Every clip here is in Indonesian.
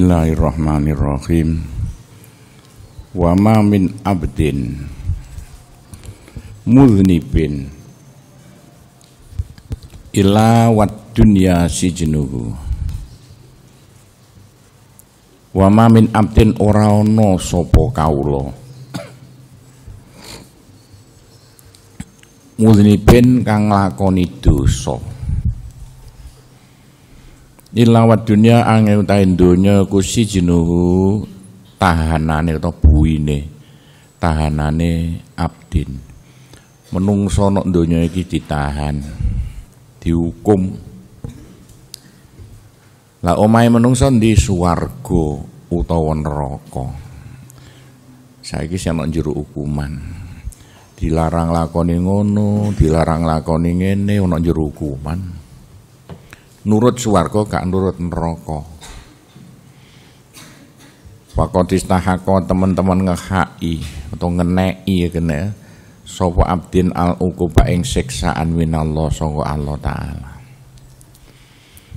Bismillahirrahmanirrahim wa ma min abdin muznibin ila wad dunya sijnuhu wa ma min abdin ora ana sapa kawula muznibin kang lakoni dosa ila wad dunya angin tain dunya ku sijnuhu tahanane utawa buwine tahanane abdin menungso nok donya iki ditahan dihukum lah omai menungso ndi swarga utawa neraka saiki sing nok juru hukuman dilarang lakoni ngono dilarang lakoni ngene ana juru hukuman nurut swarga gak nurut neraka Pakotistahako teman-teman ngehai atau ngenei kena sapa abdin al ukuba ing siksaan minallah sangga Allah taala.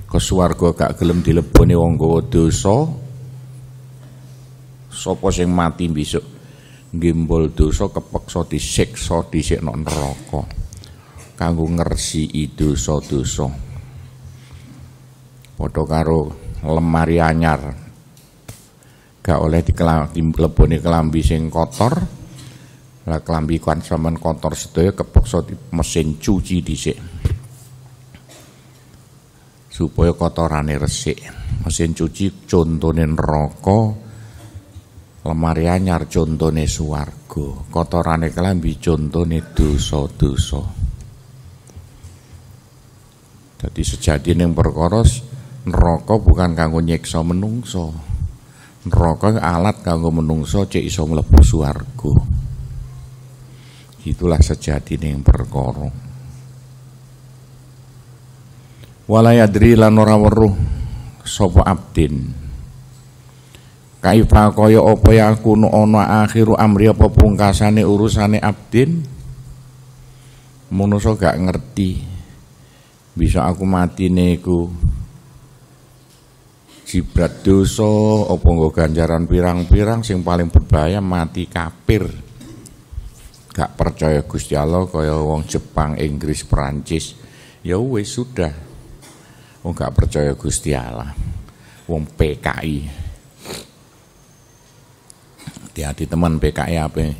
Ke swarga gak gelem dileboni wong gawa dosa sapa sing mati besok ngimbul dosa kepeksa disiksa non neraka kanggo itu dosa-dosa padha karo lemari anyar gak oleh dilebone kelambi sing kotor lah kelambi kan sampean kotor sedaya kepaksa mesin cuci dhisik supaya kotorane resik mesin cuci contone neraka lemari anyar contone swarga kotorane kelambi contone dosa-dosa dadi yang berkoros neraka bukan kanggo nyiksa menungso neraka alat kanggo menungso cek iso mlebu swarga itulah sejati yang perkara Walayadri yadri lan ora weruh sapa abdin kaifa kaya apa ya aku ana akhiru amri apa pungkasane urusane abdin menungso gak ngerti bisa aku mati niku jibrat dosa apa nggo ganjaran pirang-pirang sing paling berbahaya mati kafir gak percaya Gusti Allah kaya wong Jepang Inggris Perancis ya wis sudah wong gak percaya Gusti Allah wong PKI hati-hati teman PKI apa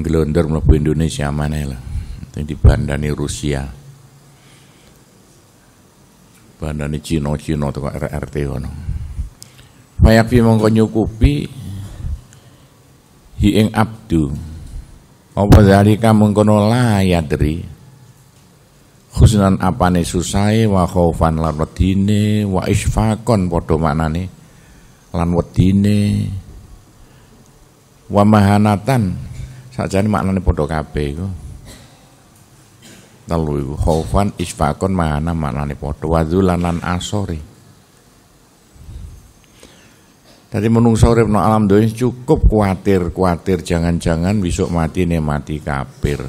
ngelondor mlebu Indonesia mana lah dibandani Rusia Bandani Cino Cino, itu RRT kono. Fayakfi mongko nyukupi hi ing abdu. Apa zalika mengkono la yadri. Khusnan apane susai wa khaufan lan wedine wa isfakon padha maknane lan wedine wa mahanatan sajane maknane padha kabeh iku. Telu iku khaufan isfakon mahana maknane padha wa lan asori. Tadi menungso urip no alam donya cukup kuatir, kuatir jangan-jangan besok mati nih mati kapir,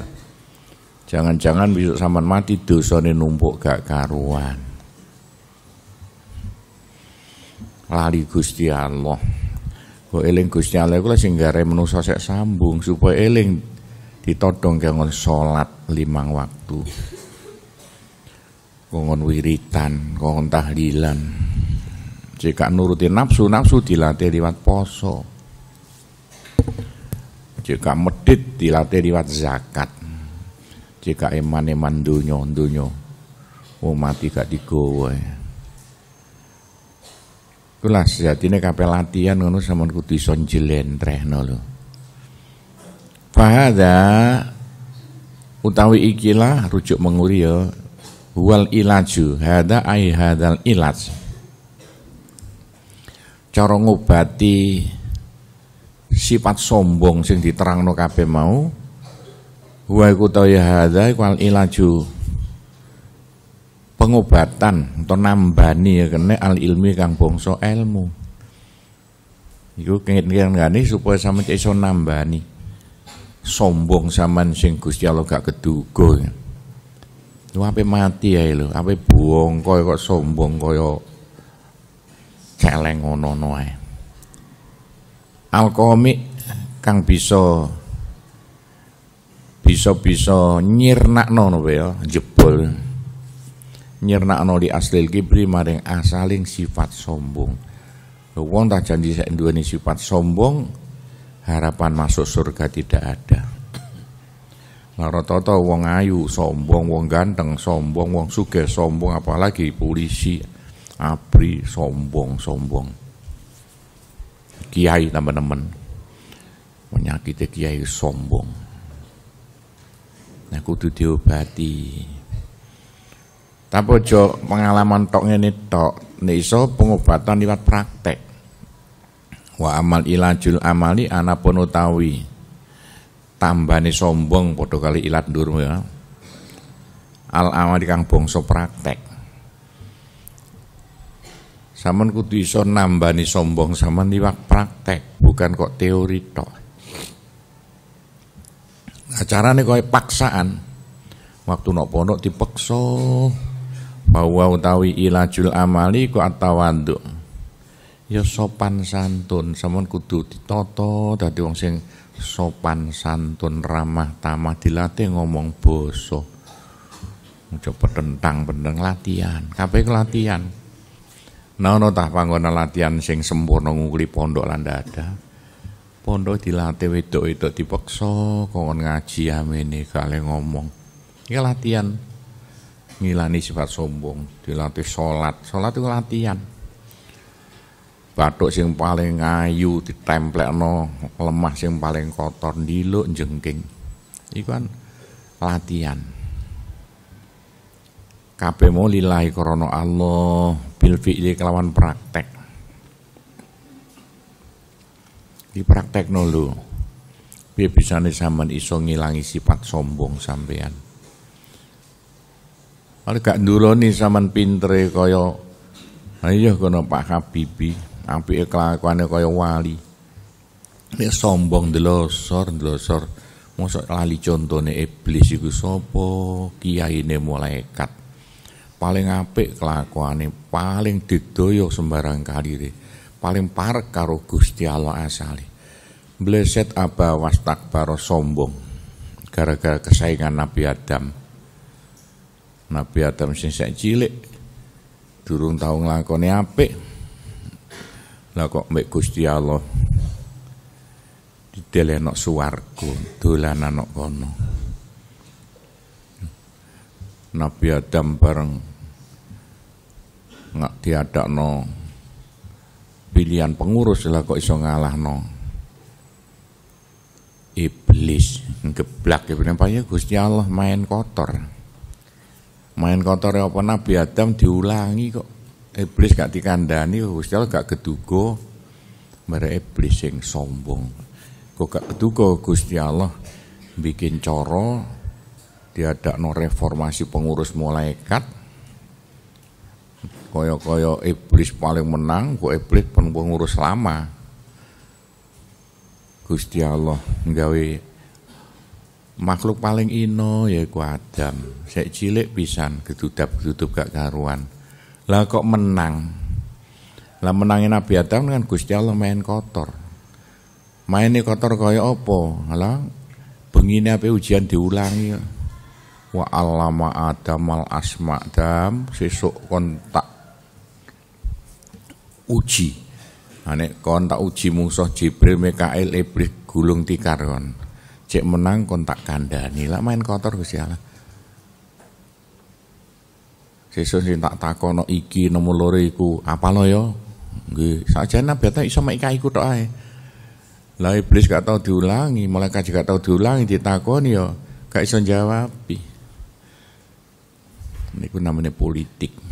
Jangan-jangan besok sama mati dosa nih numpuk gak karuan. Lali Gusti Allah. Kok eling Gusti Allah kula sing gare menungso sek sambung supaya eling ditodong ngon solat limang waktu. Kongon wiritan, kongon tahlilan jika nuruti nafsu nafsu dilatih liwat poso jika medit dilatih liwat zakat jika iman iman dunyo dunyo umat mati gak digowo Itulah ini kape latihan ngono sama kuti sonjilen treh lo. Fahada utawi ikilah rujuk menguri ya, wal ilaju hada ai hadal ilaj cara ngobati sifat sombong sing diterangno kabeh mau wa iku ta ya hadza wal ilaju pengobatan atau nambani ya kene al ilmi kang bangsa ilmu iku kengit-kengane supaya sama iso nambani sombong sampean sing Gusti Allah gak keduga ya. Lu ape mati ae lho, ape buang kok sombong koyo celeng ngono-ngono ae. kang bisa bisa-bisa nyirnakno nono ya, jebol. di di asli kibri maring asaling sifat sombong. Wong tak janji dua ini sifat sombong, harapan masuk surga tidak ada. toto wong ayu sombong, wong ganteng sombong, wong suke sombong apalagi polisi Abri sombong sombong kiai teman-teman menyakiti kiai sombong aku nah, tuh diobati tapi jo pengalaman tok ini tok nih so pengobatan lewat praktek wa amal ilajul amali anapun utawi tambani sombong podo kali ilat ndur ya al amali kang bongso praktek Saman kudu iso nambani sombong saman liwat praktek, bukan kok teori tok. Nah, nih kau paksaan. Waktu nok pondok dipekso, bahwa utawi ilajul amali kau atawandu. Ya sopan santun, saman kudu ditoto tadi wong sing sopan santun ramah tamah dilatih ngomong bosok Coba tentang-tentang latihan, kape latihan. Nono tah panggone latihan sing sempurna ngukuli pondok lan ada. Pondok dilatih wedok itu dipeksa kongon ngaji amene kale ngomong. Iki latihan ngilani sifat sombong, dilatih salat. Salat itu latihan. Bathuk sing paling ayu ditemplekno, lemah sing paling kotor ndiluk jengking. Iku kan latihan kabeh mau lillahi krana Allah bil fi'li kelawan praktek di praktek nulu biar bisa nih sampean iso ngilangi sifat sombong sampean kalau gak nih sampean pintere koyo ayo iya kono Pak Habibi apike kelakuane koyo wali nek sombong delosor delosor mosok lali contone iblis iku sapa kiyaine kat paling apik kelakuane, paling didoyo sembarang kali deh. paling par karo Gusti Allah asali Bleset aba takbar sombong gara-gara kesaingan Nabi Adam. Nabi Adam sing cilik durung tahu nglakoni apik. Lah kok mek Gusti Allah suwargo, swarga, dolanan kono. Nabi Adam bareng nggak no pilihan pengurus lah kok iso no iblis ngeblak iblis apa ya Gusti Allah main kotor main kotor ya apa Nabi Adam diulangi kok iblis gak dikandani Gusti Allah gak kedugo mereka iblis yang sombong kok gak kedugo Gusti Allah bikin coro no reformasi pengurus malaikat kaya-kaya iblis paling menang kok iblis ngurus lama Gusti Allah nggawe makhluk paling ino yaiku Adam Saya cilik pisan ketutup ketutup gak karuan lah kok menang lah menangin Nabi Adam kan Gusti Allah main kotor main kotor kaya apa lah bengine ape ujian diulangi wa allama adam al asma dam sesuk kontak uji. Nah, kon tak uji musuh Jibril, Mikail, Iblis, gulung tikar kon. Cek menang kon tak kandani. Lah main kotor Gusti Allah. Sesuk sing tak takono iki nemu loro iku, apa lo yo? Nggih, sajane nabi iso mek iku tok ae. Lah iblis gak tau diulangi, malaikat juga tau diulangi ditakoni yo, gak iso jawab. Niku namanya politik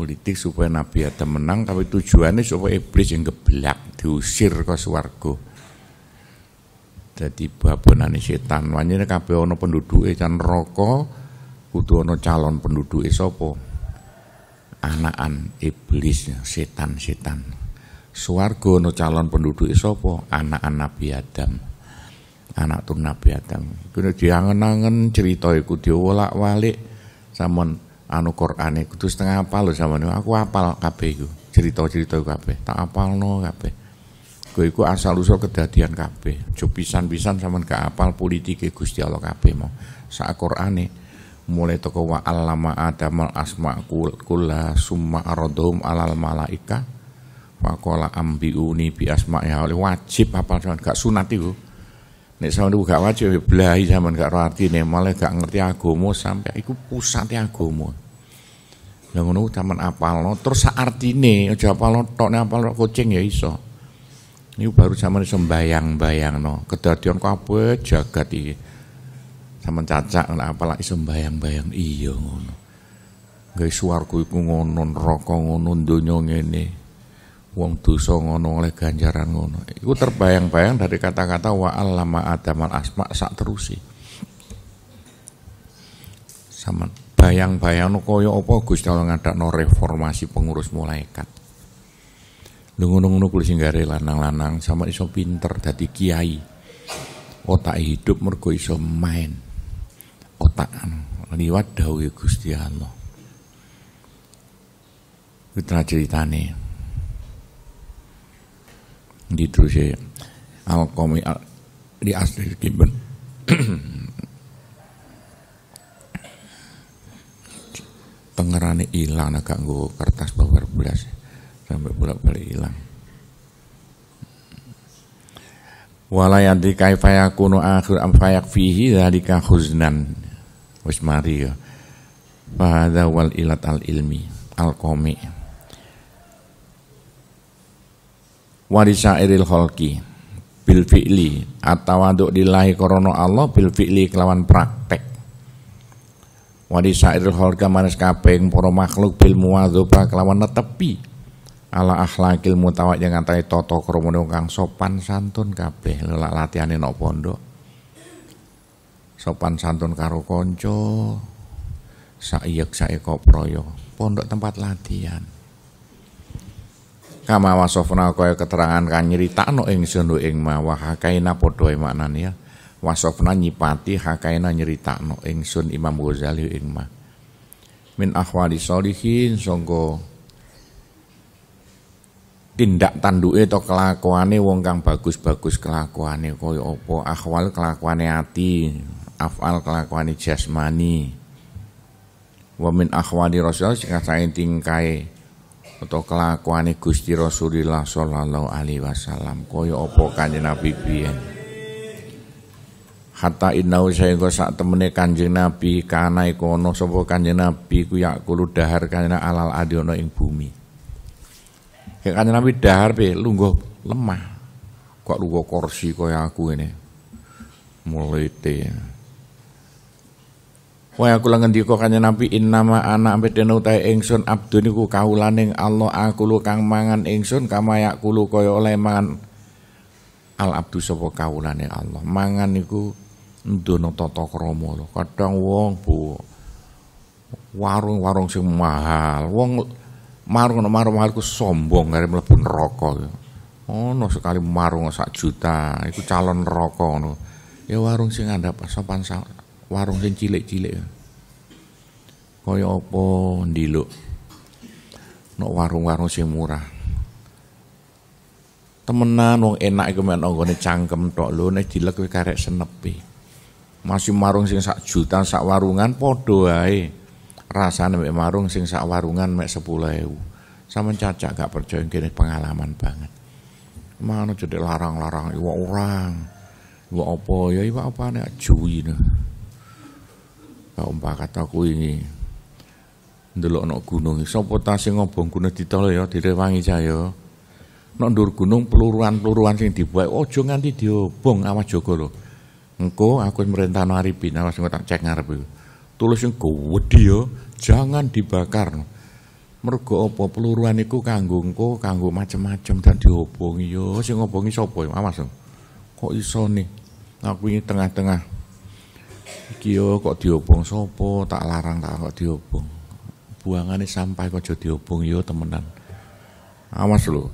politik supaya Nabi Adam menang tapi tujuannya supaya iblis yang gebelak diusir ke swarga jadi babonane setan wanyene kabeh ana penduduk ikan rokok kudu ana calon penduduke sapa anakan iblis setan-setan swarga ana calon penduduk sapa anakan Nabi Adam anak tuh Nabi Adam kudu diangen-angen cerita iku diwolak-walik samon anu Qur'ane kudu setengah hafal lho sampean. Aku hafal kabeh iku. Cerita-cerita kabeh. Tak hafalno kabeh. Kowe iku asal usul kedadian kabeh. kape. pisan-pisan sampean gak hafal politike Gusti Allah kabeh mau. Sak Qur'ane mulai toko wa alama adamal asma kula summa aradhum alal malaika faqala ambiuni bi ya oleh wajib apa sampean gak sunat iku nek sama iku gak wajib ya belahi sampean gak ngerti artine malah gak ngerti agama sampai iku pusate agama yang ngono sampean apalno terus saat ini aja apalno tok apal apalno kucing ya iso. ini baru zaman iso bayang-bayangno bayang kedadian apa jagat iki. Zaman cacak nek apal iso bayang-bayang iyo ngono. guys swarga iku ngono, neraka ngono, donya ngene. Wong dosa ngono oleh ganjaran ngono. Iku terbayang-bayang dari kata-kata wa allama adamal asma sak terusi. Saman bayang-bayang no opo apa Gusti Allah no reformasi pengurus mulaikat Lu ngono-ngono kuwi sing lanang-lanang sama iso pinter dadi kiai. Otak hidup mergo iso main. Otak anu, liwat dawuhe Gusti Allah. Kuwi ceritane. Di terus ya. al di asli kibun. pengerane hilang agak nggo kertas bawar belas sampai bolak balik hilang walayanti kaifaya kuno akhir amfayak fihi dalika khuznan wis mari ya fahadha wal ilat al ilmi al komi warisairil holki bil fi'li atawaduk dilahi korono Allah bil fi'li kelawan praktek wali sairil holka manis kaping para makhluk bil muwadzoba kelawan netepi ala akhlakil mutawak yang antara toto kromone kang sopan santun kabeh lelak latihane nok pondok sopan santun karo konco saiyek saeko proyo pondok tempat latihan kama wasofna kaya keterangan kang nyritakno ing sendu ing mawah kaina padha maknanya ya wasofna nyipati hakaina nyeritakno ingsun Imam Ghazali ing mah min ahwali solihin songgo tindak tanduke to kelakuane wong kang bagus-bagus kelakuane kaya opo akhwal kelakuane ati afal kelakuane jasmani wa min akhwali rasul sing kasae tingkae atau kelakuane Gusti Rasulullah sallallahu alaihi wasallam kaya opo kanjeng Nabi biyen hatta innau sehingga sak temene kanjeng nabi kana iku ana sapa kanjeng nabi ku yakulu dahar kanjeng alal adi ana ing bumi ya kanjeng nabi dahar pe lungguh lemah kok lungguh kursi kaya aku ini mulete koyaku Wah aku lang ngendika kanjeng Nabi innama ana amedene utahe engson abdu niku kaulaning Allah aku lu kang mangan engson kama yakulu kaya oleh mangan al abdu sopo kaulaning Allah mangan niku ndono tata krama kadang wong bu warung-warung sing mahal wong marung marung mahal ku sombong kare mlebu neraka ono oh, sekali marung sak juta iku calon neraka ngono ya warung sing andhap sopan warung sing cilik-cilik kaya apa ndiluk no warung-warung sing murah temenan wong enak iku men anggone cangkem tok lho nek dilek karek senepe masih marung sing sak juta sak warungan podo ae rasane mek marung sing sak warungan mek 10000 sampean cacak gak percaya kene pengalaman banget mana jadi larang-larang iwak orang iwak apa ya iwak apa nek juwi nah kau kata kataku ini ndelok nok gunung sapa ta sing ngobong gunung ditol ya direwangi saya nok ndur gunung peluruan-peluruan sing dibuat ojo nganti diobong awas jaga lho engko aku merintah nari awas engko tak cek ngarep itu Tulis yang gedhe ya, jangan dibakar. Mergo apa peluruan iku kanggo engko kanggo macem-macem dan dihubungi yo ya, sing ngobongi sapa awas. Ya, kok iso nih aku ini tengah-tengah iki yo ya, kok dihubung sopo tak larang tak kok dihubung Buangane sampai kok jadi diobong yo temenan. Awas ah, loh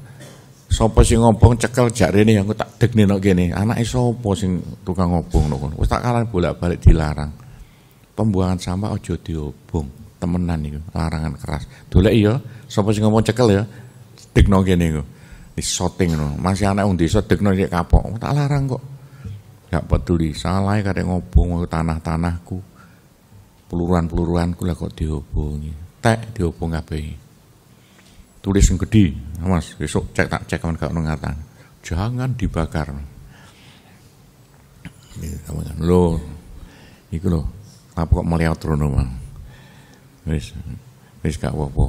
Sopo sing ngobong cekel jari jarene yang tak deg nino gini anak e sopo sing tukang ngobong nukun kono. Wis tak kalah bolak-balik dilarang. Pembuangan sampah ojo diobong. Temenan nih larangan keras. dulu iyo sopo sing ngomong cekel ya deg nino gini di shooting nih Masih anak undi so deg iki kapok. Tak larang kok. Gak peduli salah e kare ngobong tanah-tanahku. Peluruan-peluruanku lah kok dihubungi. Tek dihubung ini tulis yang gede mas besok cek tak cek kawan kawan mengatakan jangan dibakar iya, lo iku lo apa kok melihat trono mang, wis wis gak wopo.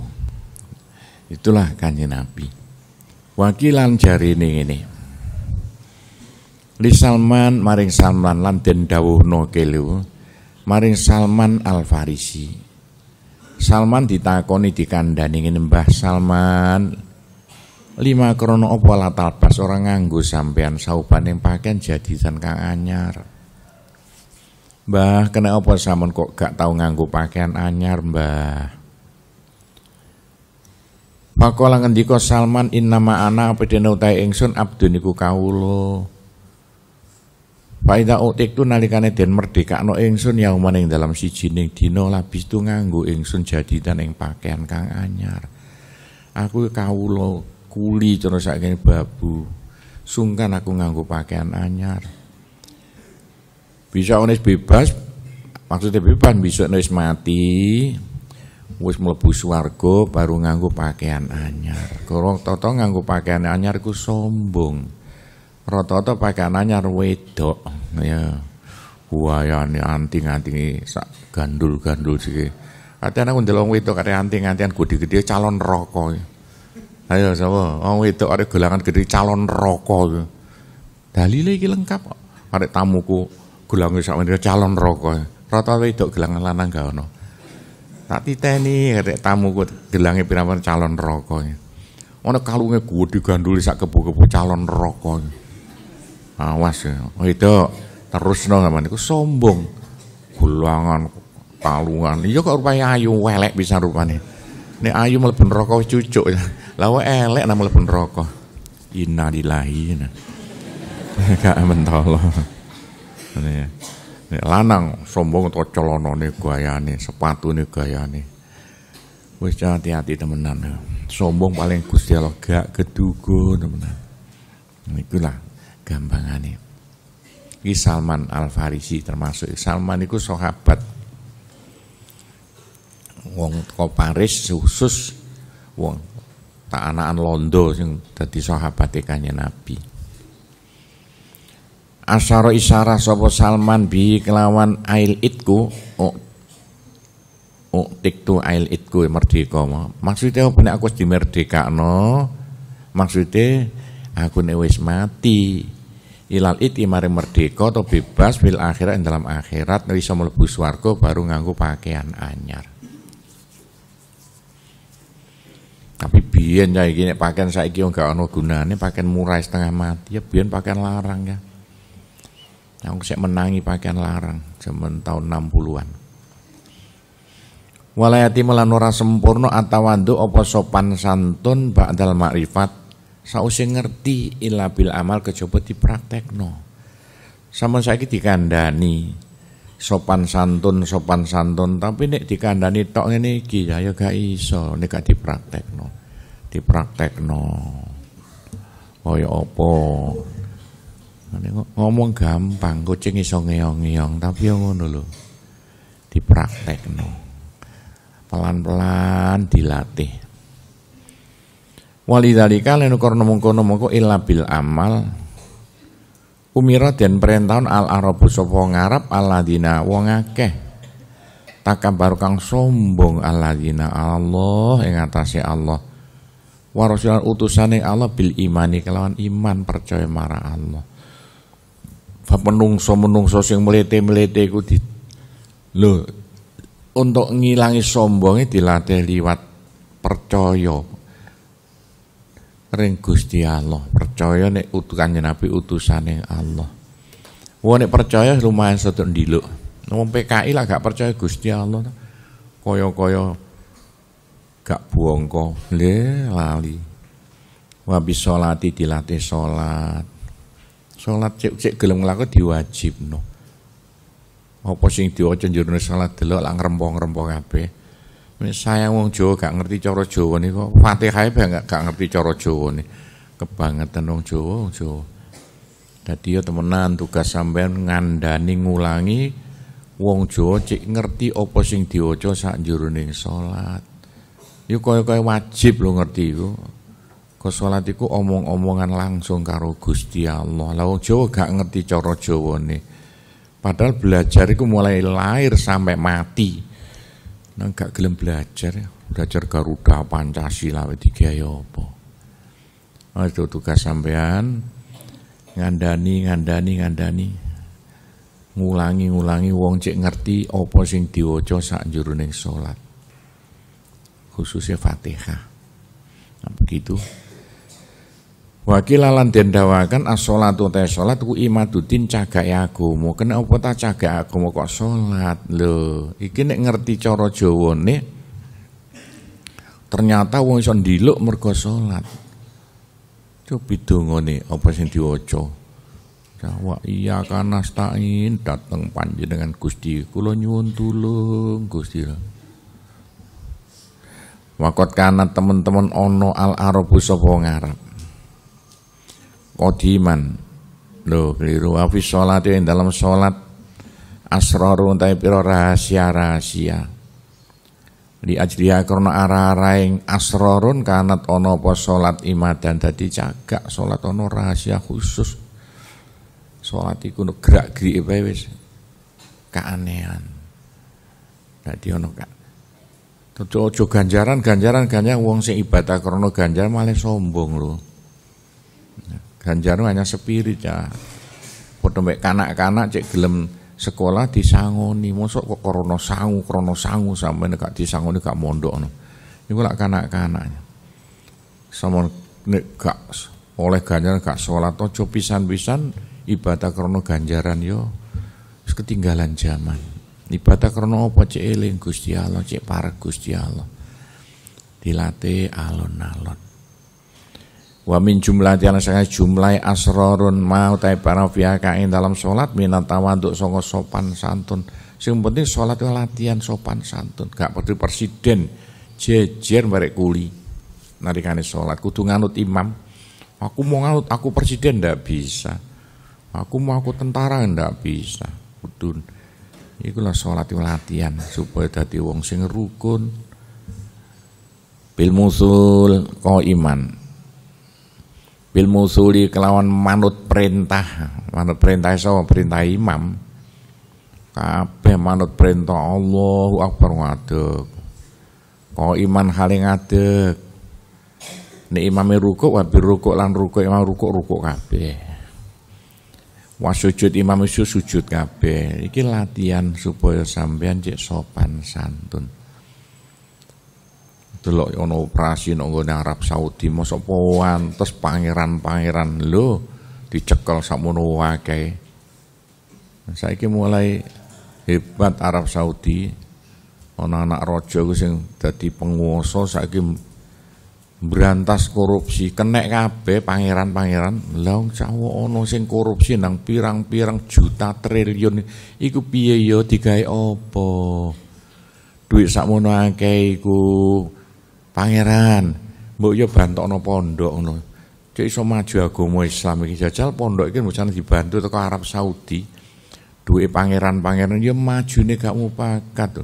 itulah kanjeng nabi wakilan jari ini ini li Salman maring Salman lan den dawuhno kelu maring Salman al Farisi Salman ditakoni dikandani ingin Mbah Salman lima krono opo latal pas orang nganggu sampean sauban yang pakaian jadi san kang anyar Mbah kena opo samon kok gak tau nganggu pakaian anyar Mbah Pakola ngendika Salman nama anak apa dene utahe ingsun abdu niku kawula Paida utik tu nalikane den no ingsun ya yang dalam si jining dino labis tu nganggu ingsun dan yang pakaian kang anyar. Aku kau lo kuli cara sakjane babu. Sungkan aku nganggu pakaian anyar. Bisa onis bebas, maksudnya bebas bisa onis mati, wis mlebu swarga baru nganggu pakaian anyar. Koro toto nganggu pakaian anyar ku sombong rata-rata pakaiannya wedok ya buayane anting-anting sak gandul-gandul sih Kate aku ndelok wedok kate anting-antingan gede-gede ya calon rokok. Ayo sapa? Wong wedok ada golangan gede calon rokok. Dalile iki lengkap kok. Arek tamuku golange sak calon rokok. Rata wedok gelangan lanang gak ono. Tak titeni arek tamuku gelange pirang calon rokok. Ono kalunge gede gandul sak kebo-kebo calon rokok awas ya itu terus no sama niku sombong gulangan kalungan iya kok rupanya ayu welek bisa rupanya ini ayu mlebu rokok cucuk lawa elek nang mlebu neraka innalillahi gak mentolo ini ya. lanang sombong atau nih gayane nih gayane jangan hati-hati temenan sombong paling Gusti Allah gak kedugo temenan gila. Nah, gampangane. Ki Salman Al Farisi termasuk Salman iku sahabat wong teko Paris khusus wong tak anakan londo sing dadi sahabat kanjeng Nabi. Asyara isyara sapa Salman bi kelawan ail itku oh, tiktu ail itku e merdeka maksudnya apa nek aku no, maksudnya aku nek mati ilal iti mari merdeka atau bebas bil akhirat yang dalam akhirat bisa mlebu swarga baru nganggu pakaian anyar. Tapi biyen ya gini, pakaian saya ini enggak ada gunanya pakaian murah setengah mati ya biyen pakaian larang ya. Yang saya menangi pakaian larang zaman tahun 60-an. Walayati melanora sempurno sempurna atawandu opo sopan santun ba'dal makrifat sausnya ngerti ilabil amal kecoba dipraktekno sama gitu, dikandani sopan santun sopan santun tapi nek dikandani tok ini iki ya, ya gak iso nek gak dipraktekno dipraktekno oh, ya opo ngomong gampang kucing iso ngeong-ngeong tapi yang ngono lho dipraktekno pelan-pelan dilatih dari lenu korno mungkono illa bil amal umirat dan perintahun al arabu sopo ngarap aladina wong akeh baru kang sombong aladina Allah yang atasnya Allah Warasulan utusan yang Allah bil imani kelawan iman percaya marah Allah Penungso menungso sing melete melete ku di lo untuk ngilangi sombongnya dilatih liwat percaya ring Gusti Allah. Percaya nek utukan Nabi utusane Allah. Wong nek percaya lumayan satu ndiluk. Wong PKI lah gak percaya Gusti Allah. Kaya-kaya gak buangko. Le lali. wabi bisolati dilatih solat, solat cek-cek gelem nglaku diwajibno. Apa sing diwaca jero salat delok lak ngrempong-rempong apa? saya wong Jawa gak ngerti cara Jawa niku. Fatihah gak gak ngerti cara Jawa niku. Kebangetan wong Jawa, wong Jawa. Dadi ya temenan tugas sampean ngandani ngulangi wong Jawa cik ngerti apa sing diwaca sak jroning salat. yuk ya kaya-kaya wajib lo ngerti iku. Kok salat iku omong-omongan langsung karo Gusti Allah. Lah wong Jawa gak ngerti cara nih Padahal belajar iku mulai lahir sampai mati nang gak gelem belajar ya. Belajar Garuda Pancasila tiga ya apa. itu tugas sampean ngandani ngandani ngandani ngulangi ngulangi wong cek ngerti apa sing diwaca sak neng salat khususnya Fatihah nah, begitu Wakilalan dawakan as Asolat ta salat ku imaduddin cagake agama. Kena apa ta cagake agama kok salat lho. Iki nek ngerti cara Jawane ternyata wong iso ndiluk mergo solat. Coba dongane apa sing diwaca. Jawa iya kana stain dateng panjenengan Gusti kula nyuwun tulung Gusti. Wakot kana teman-teman ono al arabu sapa ngarep kodiman lo keliru afis sholat yang dalam sholat asroru entai piro rahasia-rahasia di ajliha karena arah yang asrorun kanat ono po sholat dan tadi cagak sholat ono rahasia khusus sholat iku no gerak gerik bebes keanehan Tadi ono kak Tuh ojo ganjaran ganjaran ganjaran wong sing ibadah karena ganjaran malah sombong loh. Ganjaran hanya spirit ya. Padha mek kanak-kanak cek gelem sekolah disangoni, mosok kok krana sangu, krana sangu sampeyan gak disangoni gak ngono. Iku lak kanak-kanak. Sama nek gak oleh ganjaran gak sholat aja pisan-pisan ibadah krono ganjaran yo ya, ketinggalan zaman. Ibadah krono apa cek eling Gusti Allah, cek parek Gusti Allah. Dilatih alon-alon. Wa min jumlah tiyana saya jumlah asrorun mau tai para fiaka ing dalam sholat minat tawaduk songo sopan santun. Sing penting sholat itu latihan sopan santun. Gak perlu presiden jejer barek kuli. Narikane sholat kudu nganut imam. Aku mau nganut aku presiden ndak bisa. Aku mau aku tentara ndak bisa. Kudu Ikulah sholat itu latihan supaya dadi wong sing rukun bil musul kau iman bil musuli kelawan manut perintah manut perintah sama perintah imam kape manut perintah Allah Akbar ngadek. kau iman haling ngadek ini imamnya rukuk wabir rukuk lan rukuk imam rukuk rukuk kape wa sujud imam sujud kabeh Ini latihan supaya sampean cek sopan santun delok ana operasi nang no, Arab Saudi mosok pantes pangeran-pangeran lho dicekel sakmono akeh. Nah, saiki mulai hebat Arab Saudi ana anak raja ku sing dadi penguasa saiki berantas korupsi kenek kabeh pangeran-pangeran lha Jawa ana sing korupsi nang pirang-pirang juta triliun iku piye yo digawe apa duit sakmono akeh iku Pangeran, mbok yo bantokno pondok ngono. Cek iso maju agama Islam iki jajal pondok iki mbosan dibantu teko Arab Saudi. Duwe pangeran-pangeran yo majune gak mupakat to.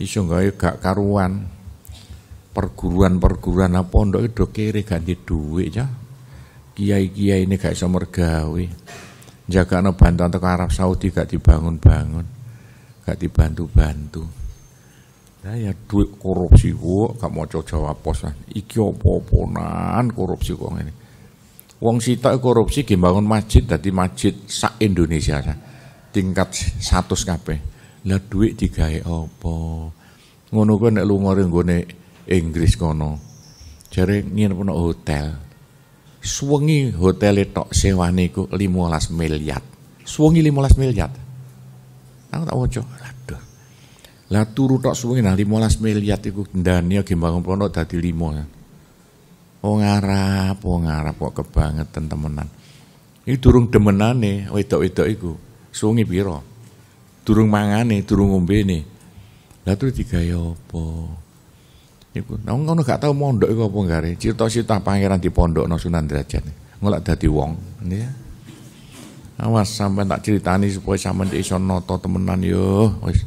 Iso gawe gak karuan. Perguruan-perguruan apa pondok itu kiri ganti duit ya. Kiai-kiai ini gak iso mergawe. Jagakno bantuan teko Arab Saudi gak dibangun-bangun. Gak dibantu-bantu. Nah, ya duit korupsi gua, gak mau Jawa Pos nah. Iki apa korupsi kok ngene. Wong sitok korupsi gimbangun masjid dadi masjid sak Indonesia nah. Tingkat satu kabeh. Lah duit digawe opo. Ngono kuwi nek lunga ning gone Inggris kono. Jare nginep nang hotel. Suwengi hotel tok sewa niku 15 miliar. Suwengi 15 miliar. Aku tak waca. Lah turu tok suwengi nah 15 miliar iku ndane ge mbangun plono dadi 5. Oh Arab, oh Arab kok kebangetan temenan. Iki durung demenane wedok-wedok iku. Suwengi piro, Durung mangane, durung ngombene. Lah terus digawe apa? Iku nang ngono gak tau mondok iku apa gare. Cita-cita pangeran di pondok no Sunan Derajat. Ngolak dadi wong, ya. Awas sampai tak ceritani supaya sampean iso nata temenan yo. Wis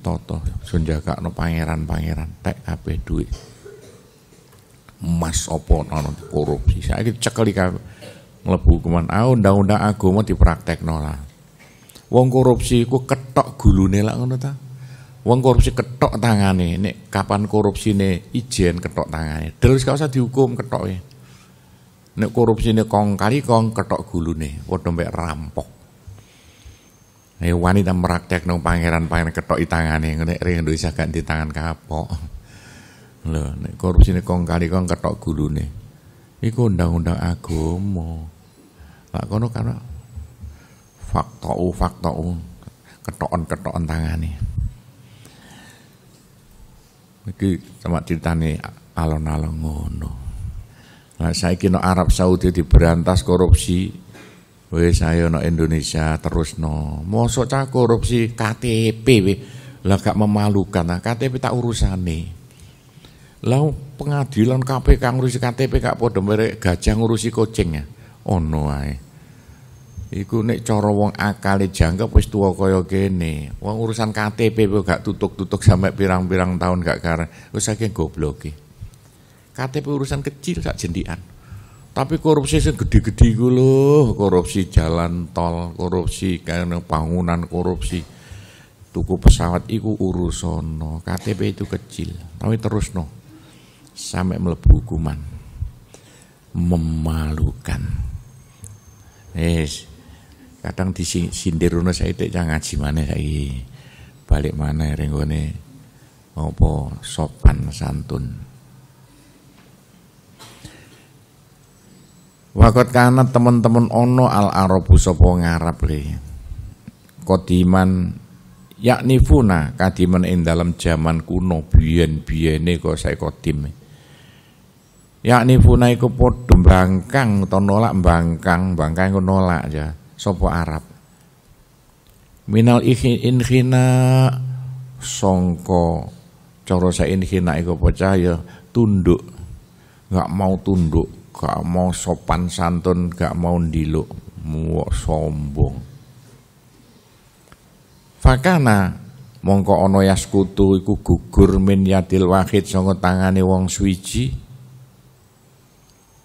toto, ditata no pangeran-pangeran tek kabeh duit. Emas opo, nono korupsi. Saiki cekeli kabeh mlebu hukuman ah undang-undang agama dipraktekno lah. Wong korupsi ku ketok gulune lah ngono ta. Wong korupsi ketok tangane, nek kapan korupsi ne? ijen ketok tangane. Terus kau usah dihukum Ne ya. Nek ne kong kali kong ketok gulune, padha mek rampok eh wanita meraktek nung pangeran pangeran ketok tangane ngene ring Indonesia ganti tangan kapok. Lho, nek korupsi nek kong kali kong ketok gulune. Iku undang-undang agama. Lah kono ketok on ketok ketokan-ketokan tangane. Iki sama ceritane alon-alon ngono. lah saiki no Arab Saudi diberantas korupsi, Wis saya no Indonesia terus no. Mosok cah korupsi KTP we. Lah gak memalukan. Nah, KTP tak urusan nih, Lah pengadilan KPK ngurusi KTP gak padha merek gajah ngurusi kucing ya. Ono oh, ae. Iku nek cara wong akale jangkep wis tuwa kaya kene. Wong urusan KTP kok gak tutuk-tutuk sampai pirang-pirang tahun gak kare. Wis saking gobloke. KTP urusan kecil sak jendikan. Tapi korupsi sing gede-gede iku lho, korupsi jalan tol, korupsi kene bangunan, korupsi tuku pesawat iku urusono. KTP itu kecil, tapi terus no sampai melebu hukuman memalukan. Yes. Kadang disindir saya saya tidak ngaji mana lagi, Balik mana renggone apa sopan santun. Wakot kana teman-teman ono al arabu sopo ngarap le. Kodiman yakni funa kadiman ing dalam zaman kuno biyen-biyene kok saya kodim. Yakni funa iku padha bangkang atau nolak bangkang, bangkang iku nolak ya sopo Arab. Minal inkhina songko cara saya inkhina iku percaya tunduk nggak mau tunduk gak mau sopan santun, gak mau ndiluk, muak sombong. Fakana mongko ono yaskutu iku gugur min yatil wahid tangan tangane wong swiji.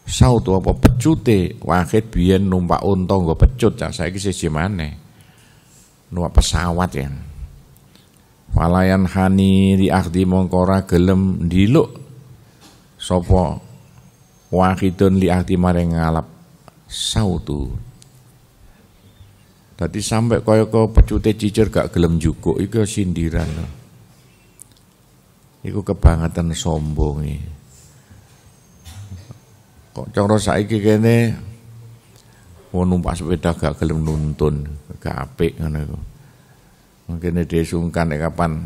sautu apa pecute wahid biyen numpak unta nggo pecut cah saiki siji maneh. Numpak pesawat ya. Walayan hani di ahdi mongkora gelem diluk sopo wahidun li ahdi maring ngalap sautu tadi sampai kaya ke pecute cicir gak gelem juga. iku sindiran iku kebangetan sombong kok cara saiki kene mau numpak sepeda gak gelem nuntun gak apik ngono iku mungkin dia sungkan kapan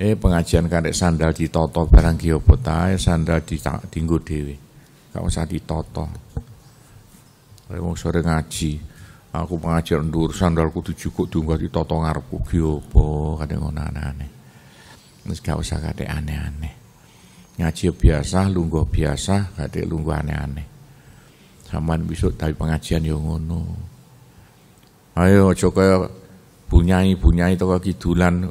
eh pengajian karek sandal ditoto barang geopotai sandal sandal dinggo dewi gak usah ditoto wong sore ngaji aku pengajian dur sandalku dijukuk diunggah ditoto ngarepku giopo kadang ngono aneh wis gak usah kadek aneh-aneh ngaji ya biasa lungguh biasa kadek lungguh aneh-aneh saman besok tapi pengajian yang ngono ayo coba punyai bunyai bunyai toko kidulan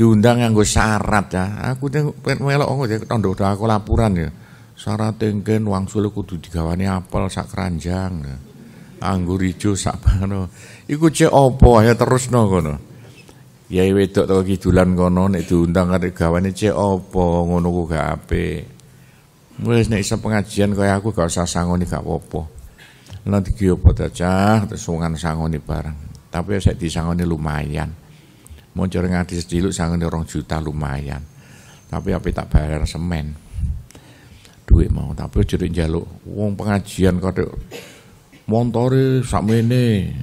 diundang gue syarat ya. Aku melok aku ya? tondo aku laporan ya. Syarat tengken wangsul kudu digawani apel sak keranjang. Ya. Anggur hijau sak pano. Iku cek apa ya terusno kono. Ya iya, wedok teko kidulan kono nek diundang kate gawane cek apa ngono ku gak ape Wis nek iso pengajian kaya aku gak usah sangoni gak apa-apa. Lan digi cah terus sangoni bareng. Tapi saya disangoni lumayan. Muncul ngadi sedilu sangat orang juta lumayan. Tapi api tak bayar semen. Duit mau tapi jadi jaluk uang pengajian kadek montore sakmene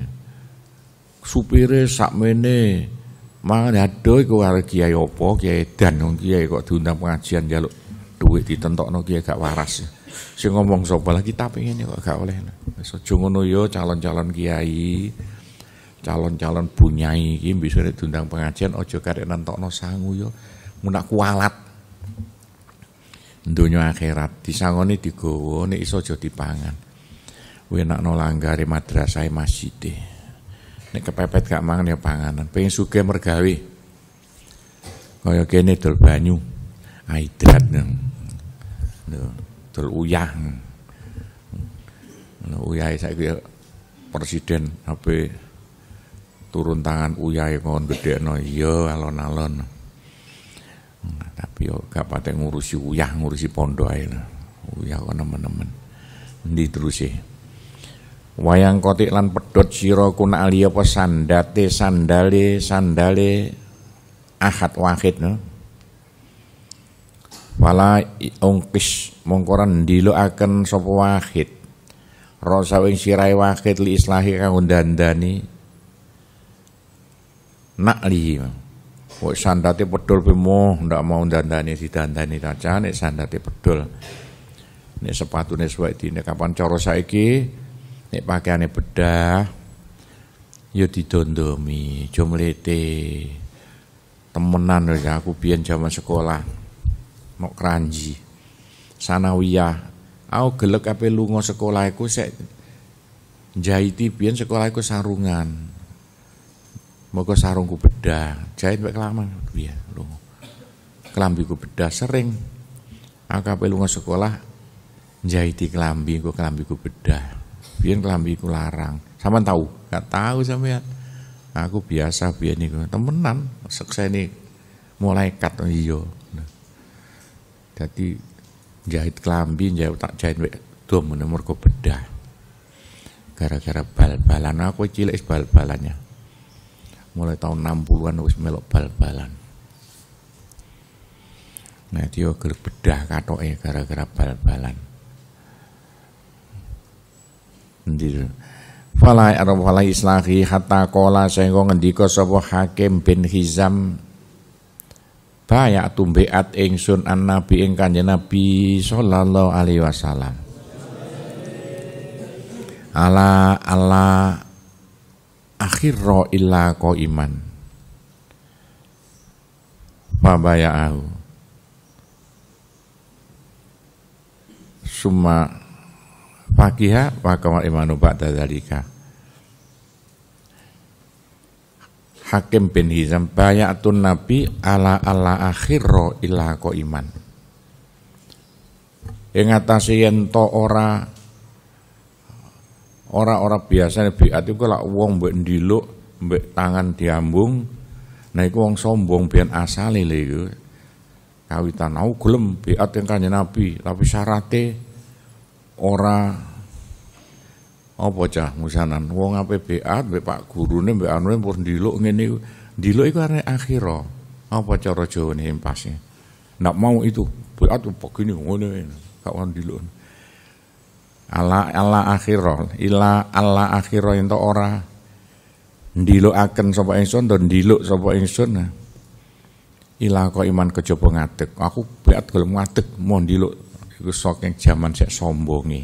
supire sakmene mangan ado kau arek kiai opo, kiai dan kiai kok diundang pengajian jaluk duit ditentokno kiai gak waras si ngomong sapa lagi kita ini kok gak oleh wis yo ya, calon-calon kiai calon-calon bunyai iki bisa tundang pengajian ojo karek nentokno sangu yo ya. munak kualat dunia akhirat disangoni digowo nek iso aja dipangan no langgare madrasah e masjid nek kepepet gak mangan ya panganan pengen suge mergawe kaya kene dol banyu nang dol uyah uyah e saiki ya, presiden apa turun tangan uya uyai kon no iya alon-alon. Hmm, tapi yo gak pada ngurusi uya ngurusi pondok no uya kok nemen-nemen. di terus sih e? Wayang kotik lan pedot siro kuna alia apa sandate sandale sandale ahad wahid no. Wala ongkis mongkoran dilo akan wahid. Rasa wing sirai wakit li islahi kang undandani Nak nakli Woi sandate pedul pemoh, ndak mau dandani didandani raja nek sandate pedul. Nek sepatune suwek dine kapan cara saiki nek pakaiane bedah ya didondomi, aja mlete. Temenan ya aku biyen zaman sekolah mok kranji. Sanawiyah. Aku gelek ape lunga sekolah iku sek jahiti biyen sekolah iku sarungan. Moga sarungku bedah, jahit mek kelaman iya, lu kelambi ku bedah sering aku kabeh lu sekolah jahiti kelambi ku kelambi kelambiku bedah. kelambi ku larang. saman tahu? Gak tahu ya. Aku biasa biar nih, temenan kat, iyo. Nah. Jadi jahit kelambi jahit tak jahit dua menemur ku bedah. Gara-gara bal-balan aku cilik bal-balannya mulai tahun 60-an wis melok bal-balan. Nah, dia ya gerbedah katoke gara-gara bal-balan. Endi Fala arab fala islahi hatta kola sehingga ngendika sapa Hakim bin Hizam Bayak tumbeat ingsun an nabi ing kanjeng nabi sallallahu alaihi wasallam Ala ala akhirro illa iman fabaya'ahu summa fakiha fakamal imanu ba'da dalika Hakim bin Hizam bayatun Nabi ala ala akhirro illa iman Ingatasi atase yen ora Orang-orang biasa nih biat itu kalau uang mbek diluk mbek tangan diambung, nah itu uang sombong biar asal ini itu Kawitan aku gelem biat yang kanya Nabi, tapi syaratnya orang apa cah musanan uang ape biat mbek Pak gurune mbek anu pun ndiluk ini iku. itu karena arek Apa cara Jawane impasnya? nak mau itu, biat begini ini gak kawan ndiluk ala ala akhirah ila ala akhirah ento ora akan sapa ingsun to ndiluk sapa ingsun ila kok iman kejaba ngadeg aku beat gelem ngadeg mau ndiluk iku saking jaman sek sombonge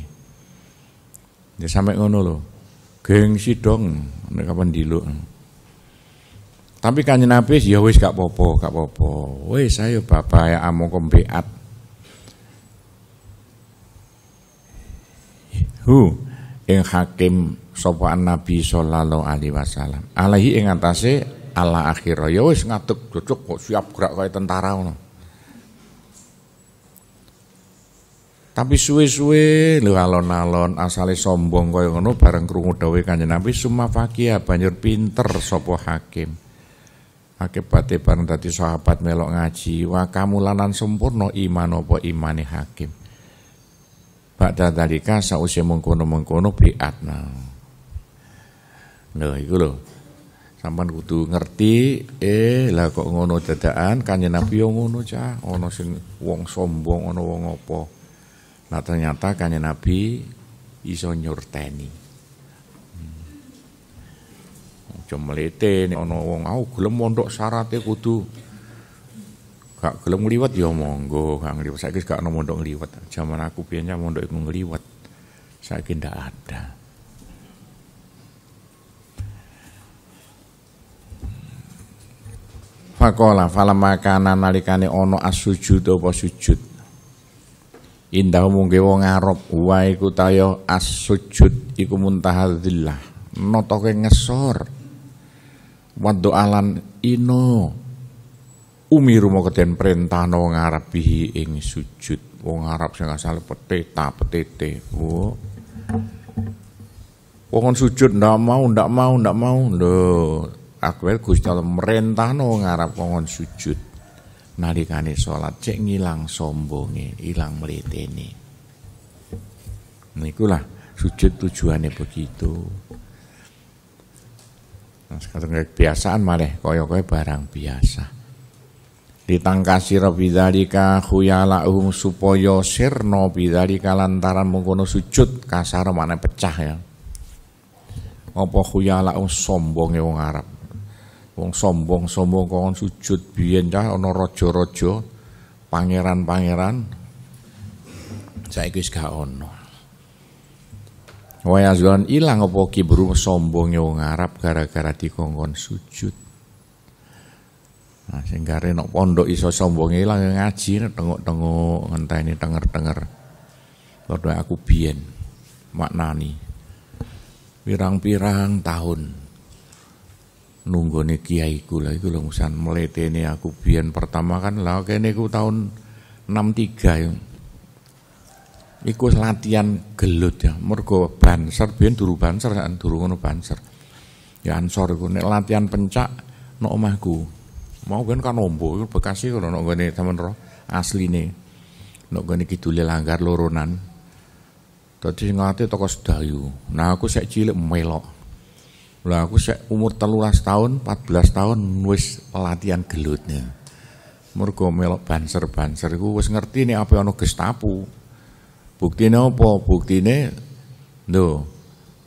ya sampe ngono lho gengsi dong nek kapan ndiluk tapi kanjeng Nabi ya wis gak popo gak popo wis ayo bapak ya amung beat hu ing hakim sapa Nabi sallallahu alaihi wasallam. Alahi ing atase ala akhir Ya wis ngadeg cocok kok siap gerak kaya tentara ngono. Tapi suwe-suwe lu alon-alon asale sombong kaya ngono bareng krungu dawuh Kanjeng Nabi summa faqiya banjur pinter sapa hakim. Akibate bareng dadi sahabat melok ngaji wa kamulanan sempurna iman apa imane hakim. Bakda dalika sausia mengkono-mengkono bi'atna. Nah, itu loh. Sampan kudu ngerti, eh lah kok ngono dadaan kanya Nabi yang ngono cah, ono sing wong sombong, ono wong opo. Nah ternyata kanya Nabi iso nyurteni. Hmm. aja mlete nek wong aku gelem mondok syaratnya kudu gak gelem ngliwat ya monggo gak ngliwat saiki gak ono mondok ngliwat zaman aku biyen ya mondok iku ngliwat saiki ndak ada Fakola makanan nalikane ono asujud apa sujud Indah mungke wong Arab wa iku tayo ya asujud iku muntahadzillah notoke ngesor wadu alan ino Umi mongketen prentano ngarap bihi ing sujud wong ngarap sing salah peteta petete oh wong sujud ndak mau ndak mau ndak mau lho aku er Gusti Allah merentahno ngarap wong sujud nalikane salat cek ngilang sombonge ilang Ini nikulah sujud tujuannya begitu Nah, sekarang kebiasaan malah koyo koyok barang biasa ditangkasi bidzalika um supaya sirna bidzalika lantaran mengkono sujud kasar mana pecah ya apa um sombonge wong Arab wong sombong-sombong kon sujud biyen cah ana raja-raja pangeran-pangeran saiki wis gak ono waya ilang apa kibru sombonge wong Arab gara-gara dikongkon sujud Nah, sing kare nok pondok iso sombong ilang ngaji tengok-tengok ngenteni tenger-tenger. Padha aku biyen maknani. Pirang-pirang tahun nunggone kiai kula iku lho musan mletene aku biyen pertama kan lah kene ku tahun 63 ya. Iku latihan gelut ya, mergo banser biyen duru banser, duru ngono banser. Ya ansor iku nek latihan pencak nok omahku mau kan kanombo iku Bekasi kalau nek gone temen roh asline nek gone kidule langgar loronan Tadi sing toko sedayu nah aku sek cilik melok lah aku sek umur 13 tahun 14 tahun wis pelatihan gelutnya mergo melok banser-banser iku wis ngerti nih apa Bukti Gestapo bukti apa buktine lho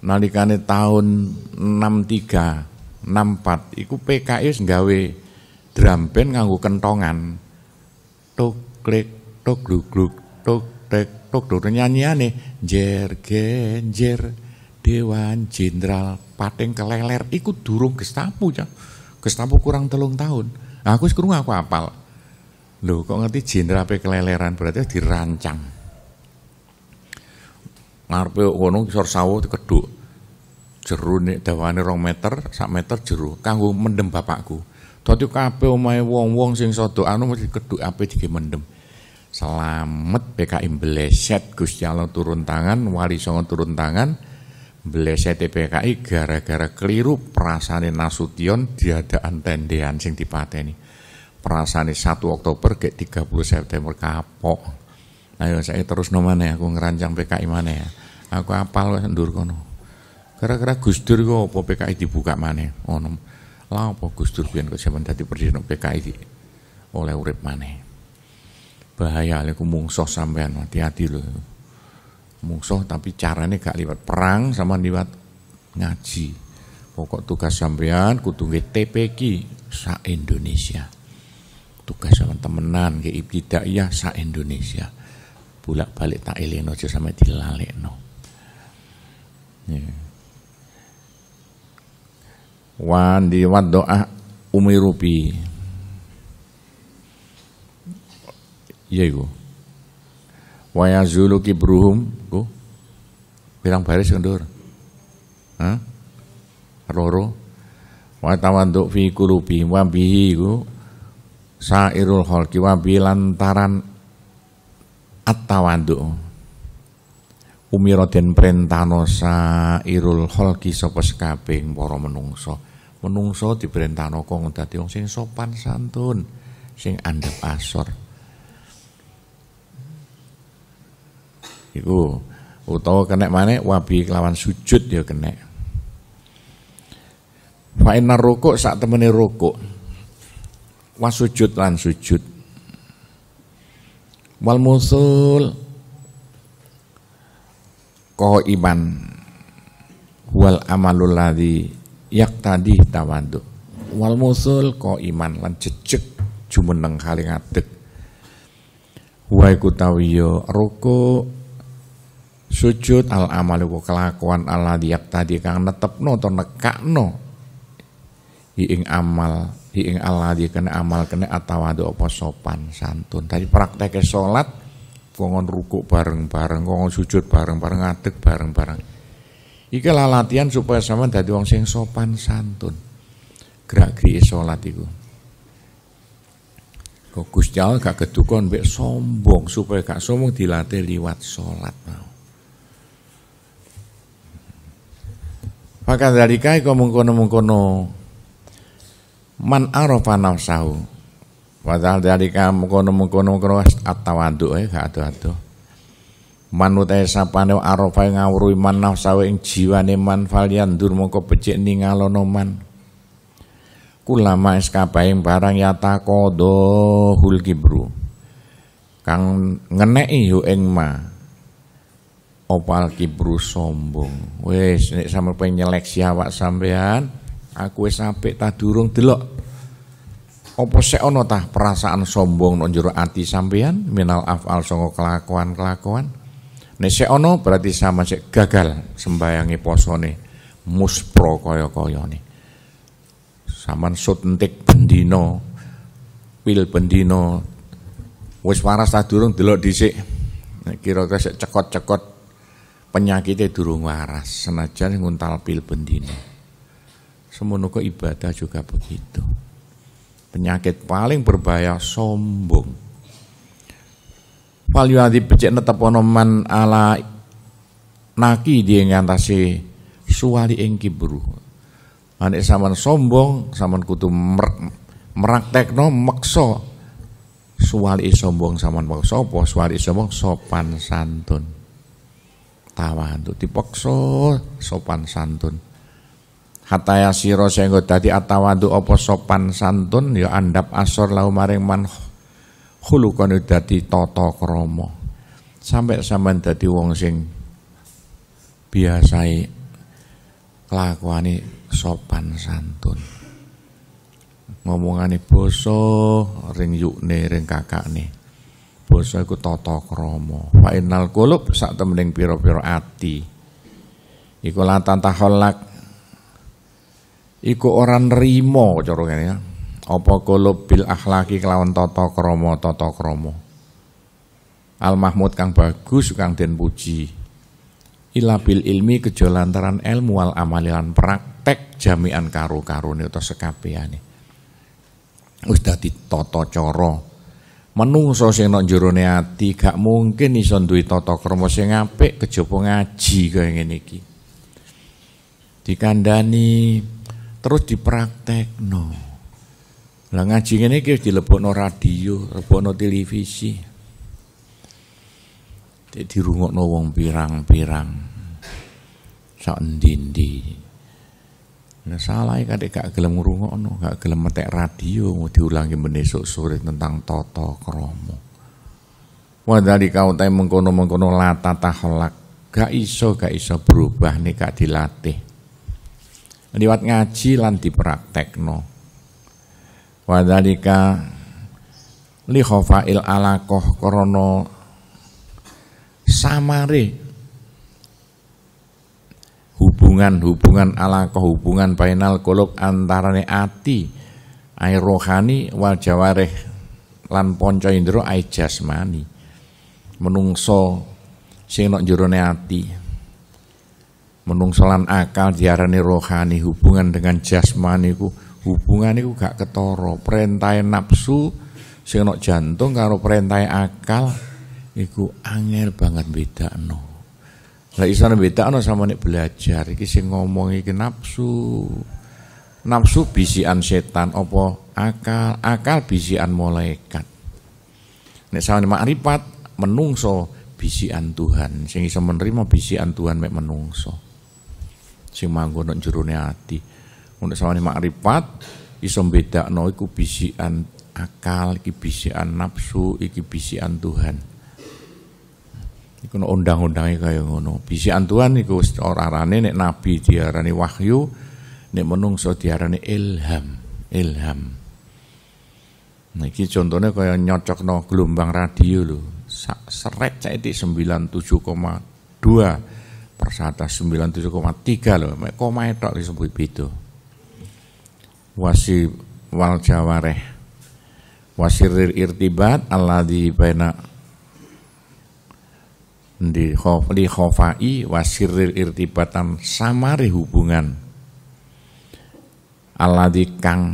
nalikane tahun 63 64 iku PKI e wis gawe drum band nganggo kentongan. Tuk klik tuk gluk tuk tek tuk tuk nyanyiane jer genjer Dewan Jenderal Pating Keleler ikut durung gestapu ya. gestapu kurang telung tahun. Nah, aku sekurung aku apal. Loh kok ngerti jenderal pe keleleran berarti dirancang. Ngarepe ngono kisor sawo dikeduk. Jeru nek dawane rong meter, sak meter jeru kanggo mendem bapakku. Dadi kabeh omahe wong-wong sing soto, anu mesti keduk ape Jadi mendem. Selamat PKI bleset Gus Allah turun tangan, wali songo turun tangan. Bleset PKI gara-gara keliru prasane Nasution diadaan tendean sing dipateni. Prasane 1 Oktober ke 30 September kapok. Ayo saya terus nomane, aku ngerancang PKI mana ya. Aku apal kok ndur kono. Gara-gara Gus Dur kok PKI dibuka mana? Oh, lah apa Gus Dur biyen kok jaman dadi presiden PKI di oleh urip maneh. Bahaya aleku mungsoh sampean hati-hati lho. Mungsoh tapi caranya gak liwat perang sama liwat ngaji. Pokok tugas sampean kudu TPQ sa Indonesia. Tugas sama temenan ke ibtidaiyah sa Indonesia. Bulak balik tak eleno aja sampe dilalekno. Yeah wan di wad doa umi rupi iya iku waya zulu kibruhum ku bilang baris kendur ha roro wa tawandu fi kulubi wa bihi ku sairul khalqi wa bilantaran at-tawaddu umiro den prentano sairul khalqi sapa sekabeh para menungso menungso diperintahno kang dadi wong sing sopan santun, sing andhap asor. Iku utawa kenek mana? wabi kelawan sujud ya kenek. Fa inna rukuk temen temene rukuk. Wasujud lan sujud. Wal musul ko iman wal amalul yak tadi tawaduk wal musul ko iman lan cecek jumeneng kali ngadek wa iku tawiyo ruku sujud al amal kelakuan ala diak tadi kang netepno to nekakno iing amal iing Allah di kena amal kena atawadu apa sopan santun tadi prakteknya sholat kongon ruku bareng-bareng kongon sujud bareng-bareng ngadek bareng-bareng Iki lah latihan supaya sama dadi wong sing sopan santun. Gerak-gerik salat iku. Kok Gusti Allah gak kedukon mbek sombong supaya gak sombong dilatih liwat salat mau. Maka dari kai kau mengkono mengkono man arofa nafsahu. Padahal dari kamu mengkono mengkono mengkono atau adu eh gak aduh adu manut sapane arafa ngawruhi man nafsawe ing jiwane man falyan dur mongko becik ningalono man kulama eskabahing barang yata kodo hul kibru kang ngeneki yo ing ma opal kibru sombong wis nek sampe nyeleksi awak sampean aku wis apik ta durung delok Opo sik ana tah perasaan sombong nang jero ati sampeyan minal afal songo kelakuan-kelakuan? Nese ono berarti sama cek gagal sembayangi posone muspro koyo nih, Saman suntik bendino pil bendino wis waras durung delok dhisik. Nek kira-kira sik cekot-cekot penyakitnya durung waras senajan nguntal pil bendino. Semono ibadah juga begitu. Penyakit paling berbahaya sombong fal yunadi becik netep man ala naki dia ngantasi suwali ing kibru anek saman sombong saman kutu merak merak tekno meksa suwali sombong saman meksa apa suwali sombong sopan santun tawadhu tipokso sopan santun hataya siro sehingga tadi atawadu apa sopan santun yo ya andap asor lau maring man khuluqan dadi tata krama sampai sampean dadi wong sing biasai kelakuane sopan santun ngomongane basa ring yukne ring kakakne basa iku tata krama fa innal qulub sak temening pira-pira ati iku latan taholak iku orang rimo cara ngene ya apa qulub bil akhlaki kelawan tata krama tata krama Al Mahmud kang bagus kang den puji ila bil ilmi kejo lantaran ilmu wal amali praktek jami'an karo karone utawa sekabehane wis dadi tata cara menungso sing nang jerone ati gak mungkin iso duwe tata krama sing apik kejaba ngaji kaya ngene iki dikandani terus dipraktekno lah ngaji ngene iki dilebokno radio, lebokno televisi. Dek dirungokno wong pirang-pirang. Sak endi-endi. Nah salah kadek gak gelem ngrungokno, gak gelem metek radio mau diulangi besok sore tentang Kromo. Wah dari kau tay mengkono-mengkono lata taholak, Gak iso gak iso berubah nih gak dilatih. Liwat ngaji lan no wadalika li khofail alaqah korono samare hubungan-hubungan alakoh hubungan bainal kolok antarane ati air rohani wal lan ponco indro ai jasmani menungso sing nok ati menungso lan akal diarani rohani hubungan dengan jasmani ku hubungan itu gak ketoro perintah nafsu sing no jantung karo perintah akal iku angel banget beda no lah isan beda no sama nih belajar iki sing ngomong iki nafsu nafsu bisian setan opo akal akal bisian malaikat Nih sama nih makrifat menungso bisian Tuhan sing iso menerima bisian Tuhan mek menungso sing manggon jero ati untuk sawane makrifat iso bedakno iku bisikan akal, iki bisikan nafsu, iki bisikan Tuhan. Iku undang-undange kaya ngono. Bisikan Tuhan iku orang arane nek nabi diarani wahyu, nek menungso diarani ilham, ilham. Nah, iki contohnya nyocok nyocokno gelombang radio lho. Seret tujuh koma dua 97,3 sembilan tujuh koma tiga loh. itu disebut beda wasi wal jawareh wasirir irtibat Allah di baina di li khofai wasirir irtibatan samari hubungan di kang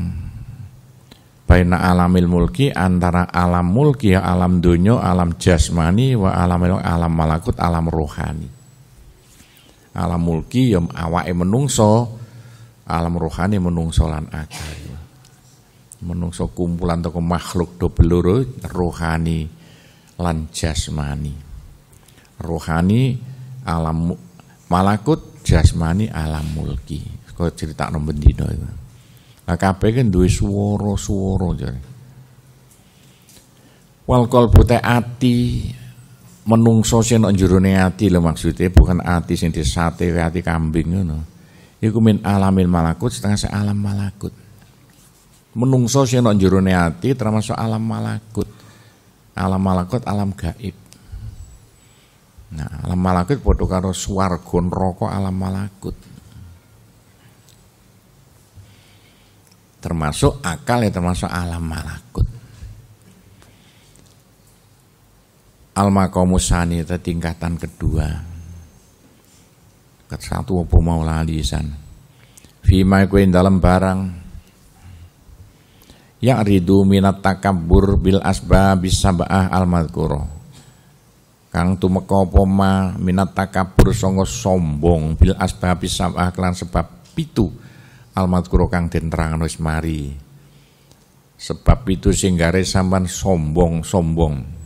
baina alamil mulki antara alam mulki alam dunyo alam jasmani wa alam alam malakut alam rohani alam mulki ya menungso alam rohani menungso lan akal menungso kumpulan toko makhluk do peluru rohani lan jasmani rohani alam malakut jasmani alam mulki Kau cerita nang dino itu. nah kape kan dua suworo suworo jadi. wal putai ati menungso sih nonjurune ati lo maksudnya bukan ati di sate ati kambing know iku min alamil malakut setengah alam malakut menungso sih nek jero termasuk alam malakut alam malakut alam gaib nah alam malakut bodoh karo swarga rokok alam malakut termasuk akal ya termasuk alam malakut al maqamus tingkatan kedua satu apa mau lali sana fima kuwi dalam barang yang ridu minat takabur bil asba bisa sabah al madkuro kang tu mekopoma minat takabur songo sombong bil asba bisa sabah klan sebab pitu al madkuro kang den terangno mari sebab itu singgare saman sombong-sombong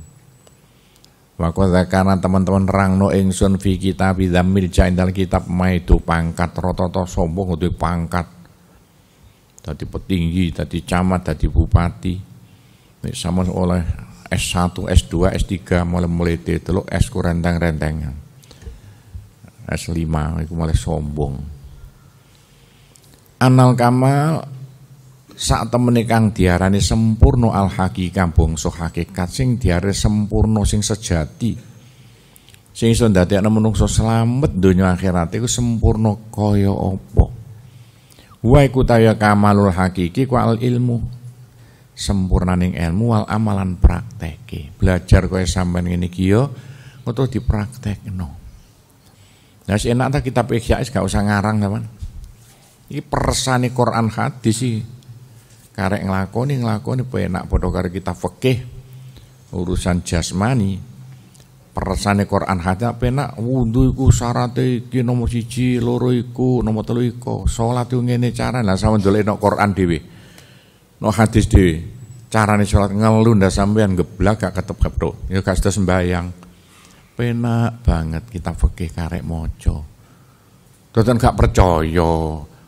Wa zakana teman-teman rangno engson fi kitab dzamil jaindal kitab maitu pangkat rototo sombong itu pangkat. tadi petinggi, tadi camat, tadi bupati. ini sama oleh S1, S2, S3 mulai mulai teluk S ku rentengnya S5 itu mulai sombong. Anal kamal sak temene kang diarani sempurna al hakikah bangsa hakikat sing diarani sempurna sing sejati sing iso ndadekno menungso slamet donya akhirat iku sempurna kaya apa wa iku taya kamalul hakiki ku al ilmu sempurnaning ilmu wal amalan prakteke belajar kaya sampean ngene iki yo ya, praktek dipraktekno Nah, enak ta kitab Ikhya gak usah ngarang, teman. Ini persani Quran hadis sih karek nglakoni nglakoni penak bodoh karo kita fikih urusan jasmani perasaan ekor hadis penak wudhu iku syarat iki nomor siji loro iku nomor telu iku salat yo ngene cara lah sampean no Quran dhewe no hadis dhewe carane salat ngelu ndak sampean geblak gak ketep kepro ya gak sembayang penak banget kita fikih karek mojo, Tuhan gak percaya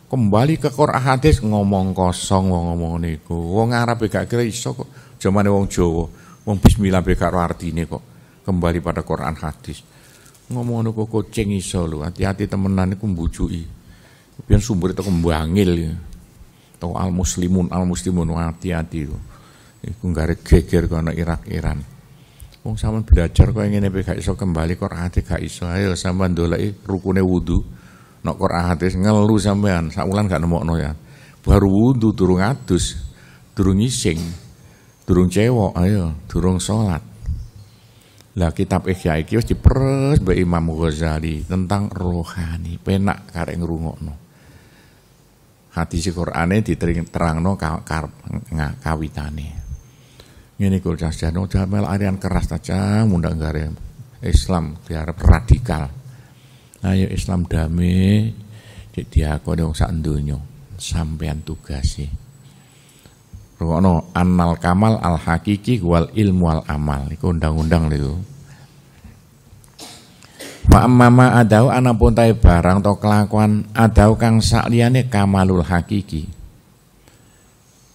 kembali ke Quran hadis ngomong kosong wong ngomong niku. Wong Arab gak kira iso kok. Zamane wong Jawa, wong bismillah be karo artine kok. Kembali pada Quran hadis. Ngomong niku kucing iso lho. Hati-hati temenan niku mbujuki Biar sumber itu kembangil. Tau al muslimun al muslimun hati-hati lho. Iku gare geger kono Irak Iran. Wong sampean belajar kok ngene gak iso kembali Quran hadis gak iso. Ayo sampean ndoleki rukune wudu nok Quran hadis ngelu sampean sakulan gak nemokno ya. Baru wudu durung adus, durung ising, durung cewek, ayo, durung sholat. Lah kitab Ihya iki wis diperes mbek Imam Ghazali tentang rohani, penak karek ngrungokno. si Qur'ane diterangno karep kawitane. Ngene kulo Jano ojo arian keras aja mundak gare Islam biar radikal ayo Islam damai di diakoni dong sak donya sampean sih Rono anal kamal al hakiki wal ilmu al amal iku undang-undang itu. Pak mama adau pun tay barang to kelakuan adau kang sakliane kamalul hakiki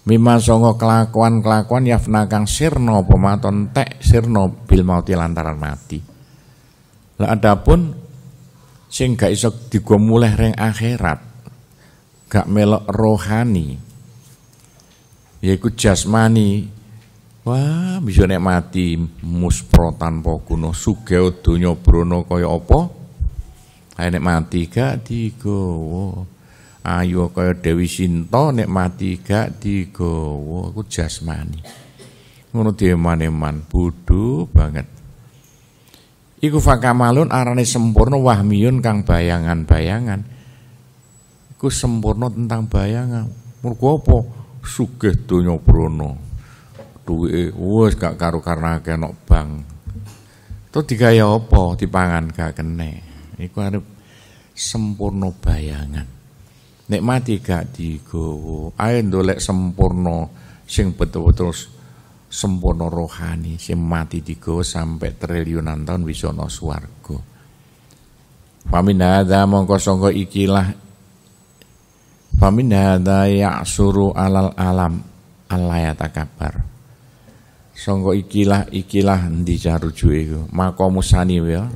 Mima songo kelakuan kelakuan yafna kang sirno pematon tek sirno bil mauti lantaran mati. Lah adapun sing gak iso digo mulih reng akhirat gak melok rohani yaiku jasmani wah bisa nek mati muspro tanpa guna sugeo donya brono kaya apa ae nek mati gak digawa ayo kaya Dewi Sinta nek mati gak digawa iku jasmani ngono dieman-eman bodho banget Iku fakamalun arane sempurna wahmiyun kang bayangan-bayangan. Iku sempurna tentang bayangan. Mergo apa? Sugih donya brana. Duwe wis gak karo karena kenok bang. Itu digaya apa? Dipangan gak kene. Iku arep sempurna bayangan. Nek mati gak digowo, Ayo ndolek sempurna sing betul-betul sempono rohani sing mati digo sampai triliunan tahun bisa ana swarga. Famin hadza mongko sangka ikilah Famin hadza ya'suru alal alam alayata kabar. Sangka ikilah ikilah endi carujuk iku. Maqamu sani ya.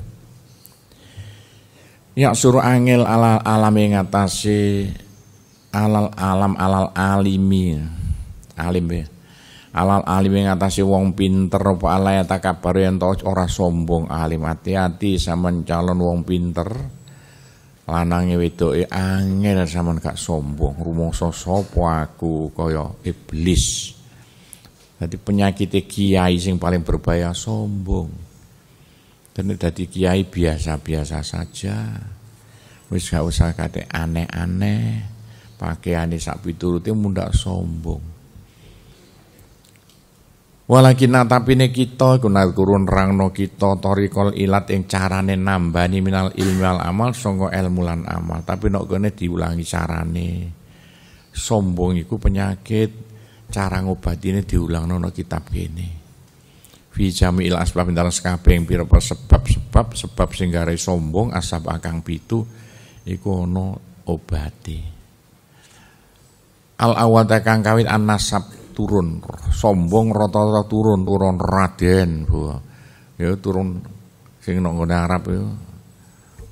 Ya suruh angel alal alam yang ngatasi alal alam alal alimi alim ya alal alim yang ngatasi wong pinter apa alaya takabar yang tau ora sombong alim hati-hati sama calon wong pinter lanangnya lanange wedoke angel sama gak sombong rumong sosopo aku kaya iblis Tadi penyakit kiai sing paling berbahaya sombong dan jadi kiai biasa-biasa saja wis gak usah kate aneh-aneh pakaiane sapi turutnya muda sombong Walakin natapine kita iku turun rangno kita torikol ilat yang carane nambani minal ilmi al amal songo ilmu lan amal. Tapi nek kene diulangi carane. Sombong iku penyakit. Cara ngobatine diulang nono kitab kene. Fi jami'il asbab dalam yang pira sebab-sebab sebab sing sombong asab akang pitu iku ono obati Al awal kang kawit an nasab turun sombong rata-rata turun turun raden bu ya turun sing nang Arab ya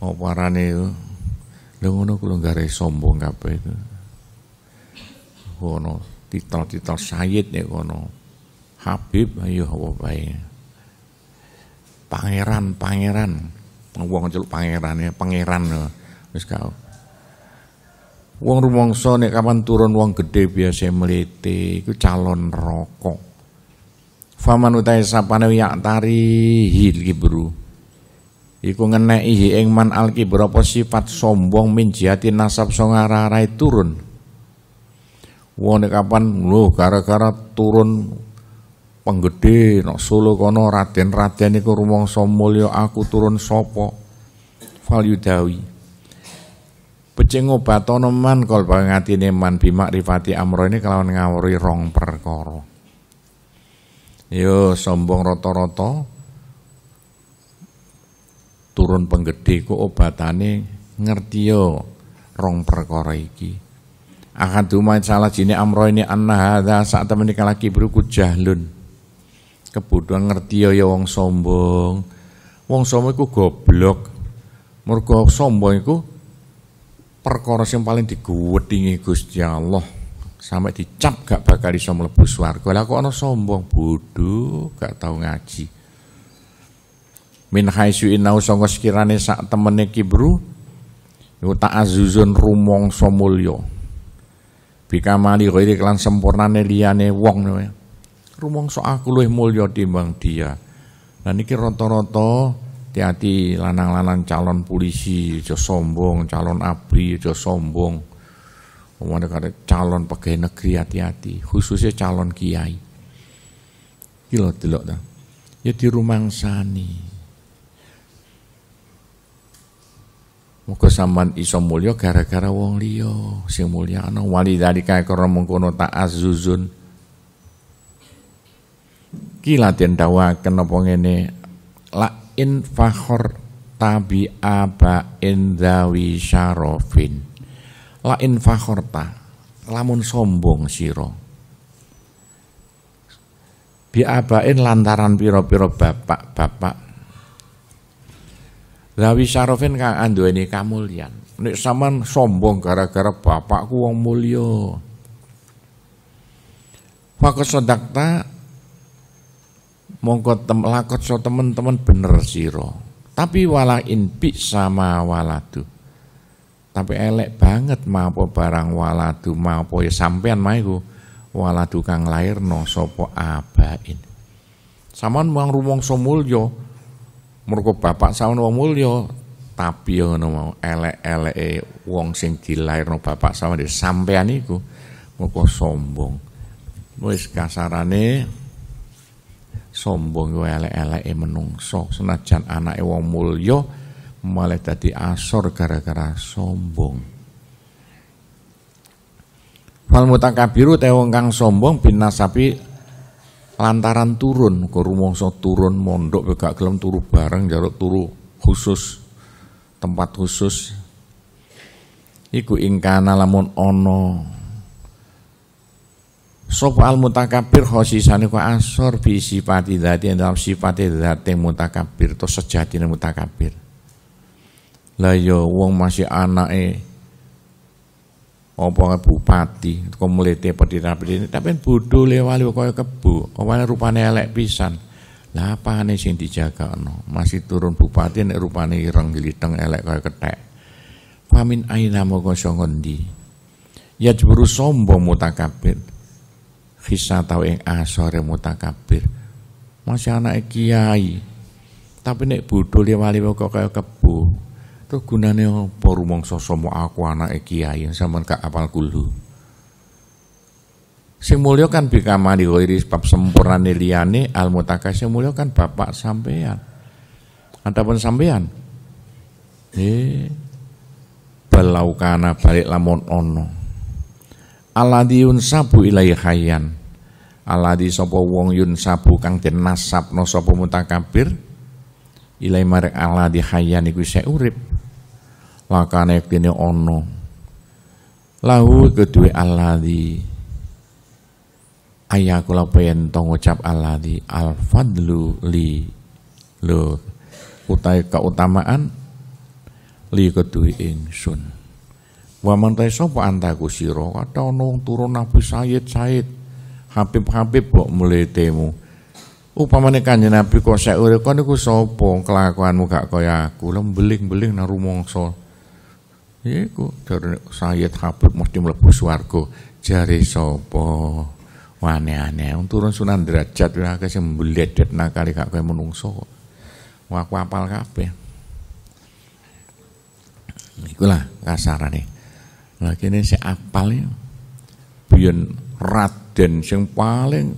mau parane ya lu ngono kula nggak sombong apa itu kono titel-titel sayid ya kono Habib ayo apa bae pangeran pangeran ngomong celuk pangeran ya pangeran wis kau Wong rumangsa nek kapan turun wong gede biasa mlete iku calon rokok. Faman utai sapane yak tari hil kibru. Iku ngeneki ing man al kibru sifat sombong min jihati nasab sing arah turun. Wong nek kapan lho gara-gara turun penggede nok Solo kono Raden-raden iku rumangsa mulya aku turun sapa. Fal yudawi becing obatana man kalba neman man rifati amro ini kelawan ngawuri rong perkoro, yo sombong rotoroto, turun penggede ku obatane ngerti yo rong perkara iki akaduma salah jine amro ini anah ada saat temene kala kibruku jahlun kebutuhan ngerti yo ya wong sombong wong sombong iku goblok mergo sombong iku perkara sing paling digwedingi Gusti Allah sampai dicap gak bakal iso mlebu swarga. Lah kok ana sombong bodoh gak tau ngaji. Min haitsu inau sangka sekirane sak temene kibru yo ta'azuzun rumangsa mulya. Bikamali ghairi kelan sempurnane liyane wong rumangsa aku luwih mulya timbang dia. Dan niki rata-rata hati-hati lanang-lanang calon polisi aja sombong calon abri aja sombong Omong kata calon pegawai negeri hati-hati khususnya calon kiai kilo delok ta ya di rumah sani Moga sampean iso mulya gara-gara wong liya sing mulya ana wali dari kae karo mengkono tak azuzun Ki laten dawa kenapa ngene lak in fakhor tabi aba Dawi syarofin la in fakhorta lamun sombong siro bi in lantaran piro-piro bapak-bapak Lawi syarofin kang anduweni kamulyan. Nek saman sombong gara-gara bapakku wong mulya. Fakus sedakta mongko tem lakot so temen-temen bener siro tapi wala inpi sama waladu tapi elek banget mapo barang waladu mapo ya sampean maiku waladu kang lahir no sopo abain saman wong rumong somulyo mergo bapak saman wong mulyo tapi yo ya no mau elek-elek e wong sing no bapak sama ya sampean iku moko sombong wis kasarane sombong yo elek-eleke menungso senajan anake wong mulya malah dadi asor gara-gara sombong Fal mutakabiru te wong kang sombong binasapi sapi lantaran turun ke rumongso turun mondok gak gelem turu bareng jaruk turu khusus tempat khusus iku ingkana lamun ono Sopo al mutakabir sani ku asor bi sifati yang dalam dhati yang mutakabir to yang mutakabir. Lah ya wong masih anak eh, apa bupati kok mlete pedira ini tapi bodoh lewali kaya kebu apa rupane elek pisan. Lah apane sing no Masih turun bupati nek rupane ireng gliteng elek kaya ketek, Famin aina moko saka ya Yajburu sombong mutakabir fisa tau yang asore mutakabir masih anak kiai tapi nek dia wali kok kaya kebo terus gunane apa rumong sosomo aku anak kiai sama kak apal kulu sing kan pikama ghairi sebab sempurna liyane al mutaka sing kan bapak sampean ataupun sampean eh balaukana balik lamon ono aladiun sabu ilai khayan aladi sopo wong yun sabu kang den no sapa mutakabir ilai marek aladi hayani ku isih urip lakane kene ono lahu kedue aladi ayaku lapen tong ucap aladi al fadlu li lo utai keutamaan li kedue ingsun wa mantai sopo antaku siro kata onong turun nabi Sayyid Sayyid Habib-habib kok mulai temu. Upamane kanjeng Nabi kok sek urip kon niku sapa? Kelakuanmu gak kaya aku, lembeling-beling nang rumangsa. Iku jarene Sayyid Habib mesti mlebu swarga. Jare sapa? Aneh-aneh, turun sunan derajat ya akeh sing mbledet kali gak kaya menungso kok. Wah, aku apal kabeh. Ikulah kasarane. Lah kene sik apal ya. Biyen Raden sing paling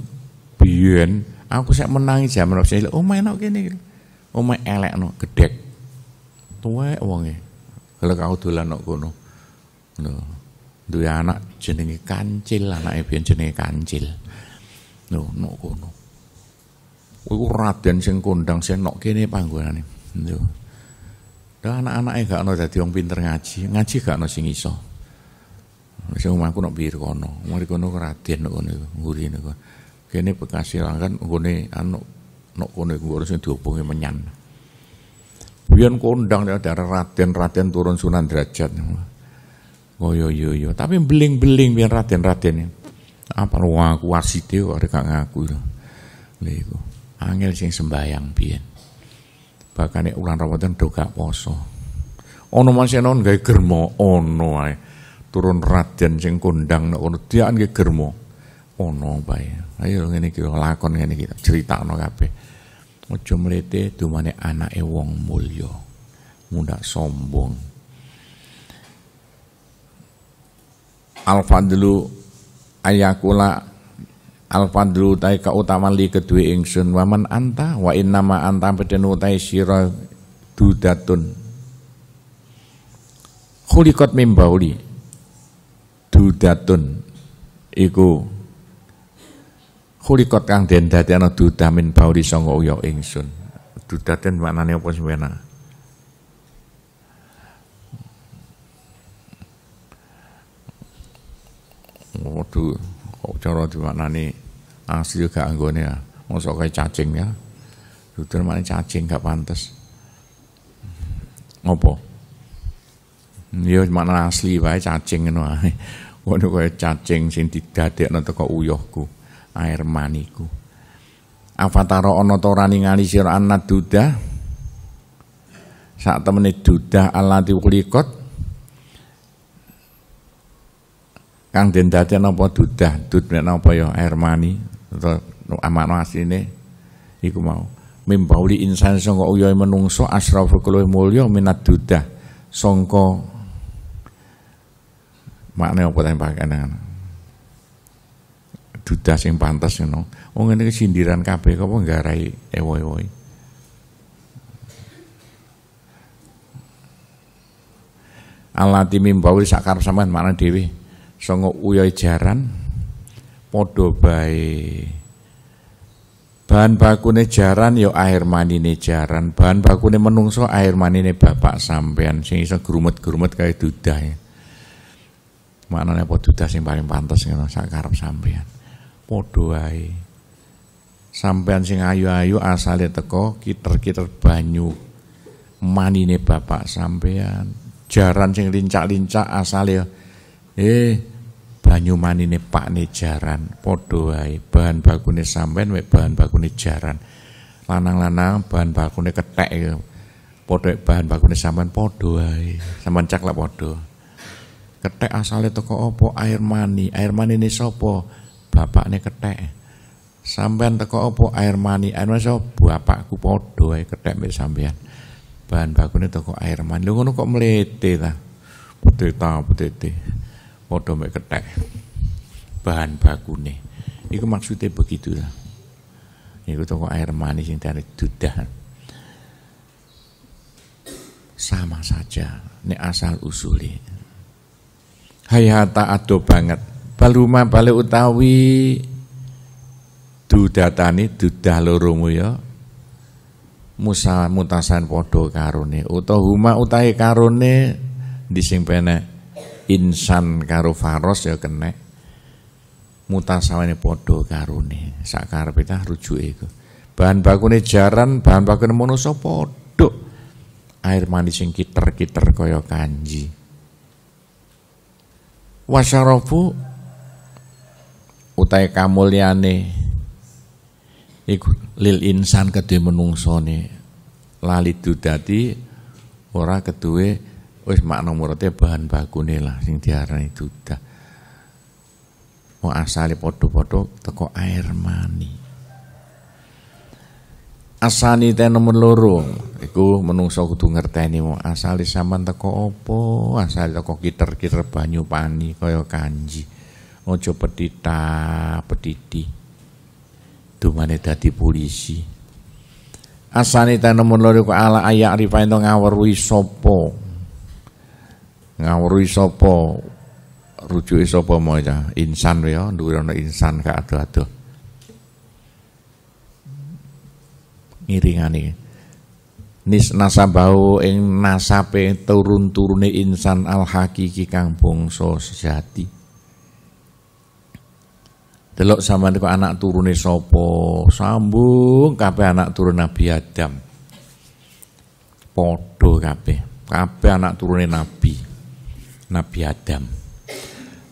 biyen aku sak menangi jaman sing cilik omahe nok kene omahe elekno gedhek tuwek wonge kalau kau dolan nok kono lho duwe anak jenenge Kancil anake biyen jenenge Kancil lho nok kono iku Raden sing kondang sing nok kene panggonane lho anak anak gak ono jadi orang pinter ngaji ngaji gak singiso. sing iso Wis omahku nok biru kono. Mari kono Raden nok kono nguri niku. Kene Bekasi langkan nggone anu nok kono iku ora sing diopongi menyan. Biyen kondang nek ada Raden-raden turun Sunan Derajat. Oh yo yo yo, tapi beling-beling biyen Raden-raden. Apa wong aku wasite kok gak ngaku. Lha iku. Angel sing sembayang biyen. Bahkan nek ulan Ramadan do gak poso. Ono masenon gay germo ono ay turun raden sing kondang nek kono dian ge germo ono bae ayo ngene iki lakon ngene iki critakno kabeh aja mlete dumane anake wong mulya muda sombong al fadlu ayakula al fadlu ta utama li kedue ingsun waman anta wa nama anta pedenu ta sira dudatun khuliqat mimbauli dudatun iku kulikot kang den dadekno dudah min bauri sanga uya ingsun dudaten maknane apa semena Waduh, kok cara dimaknani asli gak anggone ya. Mosok kayak cacing ya. Dudur mana cacing gak pantas. Ngopo? Ya makna asli wae cacing ngono ngono kaya cacing sing didadekno teko uyuhku air maniku Avataro ana ta ora ningali sira anad duda sak temene duda alati kulikot kang den dadekno apa dudah dud napa ya air mani utawa amakno asline iku mau mimbauli insan sangka uyoe menungso asraful kulih mulya minat dudah sangka makne apa teh pakenan duda sing pantas ngono wong oh, ngene sindiran kabeh kok nggarai ewo-ewo Alati mimbawi sakar sampean mana dewi songo uyoi jaran podo bae bahan bakune jaran yo ya air mani ne jaran bahan bakune menungso air mani ne bapak sampean sing iso grumet-grumet kaya dudah ya nih padha das sing paling pantas ngono nong karep sampean padha sampean sing ayu-ayu asale teko kiter-kiter banyu manine bapak sampean jaran sing lincak-lincak asale eh banyu manine nih jaran padha wae bahan bakune sampean mek bahan bakune jaran lanang-lanang bahan bakune ketek. padha bahan bakune sampean padha wae sampean cak lah padha Ketek asale toko opo air mani. Air mani ini sopo bapak ini ketek. Sampean teko opo air mani. Air mani sopo bapakku podo ya ketek mbek sampean. Bahan bakune toko air mani. lu ngono kok putih ta. putih betete. Podo mbek ketek. Bahan baku bakune. itu maksudnya begitu lah. itu toko air mani yang dari dudah. Sama saja, ini asal usulnya hayata ado banget baluma bale utawi dudatani dudah lorumu ya musa mutasan podo karone Utohuma utai karone dising insan karo faros ya kene mutasawane podo karone sakar pita rujuk itu bahan bakune jaran bahan bakune monosopodo. podo air manis sing kiter-kiter koyo kanji wasyarafu utai kamulyane iku lil insan kedue ne lali dudati ora kedue wis makna murate bahan bakune lah sing diarani duda. mau asale padha-padha teko air mani asani te nomor loro iku menungso kudu ngerteni wong asale sampean teko apa asale teko kiter-kiter banyu pani kaya kanji aja petita petiti dumane dadi polisi asane te nomor loro ku ala ayak rifain to ngaweruhi sapa ngaweruhi sapa rujuke sapa ya? insan ya dhuwur ana insan gak adoh-adoh nih nis nasabau ing nasape turun-turune insan al hakiki kang bongso sejati delok sama kok anak turune sopo sambung kape anak turun Nabi Adam podo kape kape anak turune Nabi Nabi Adam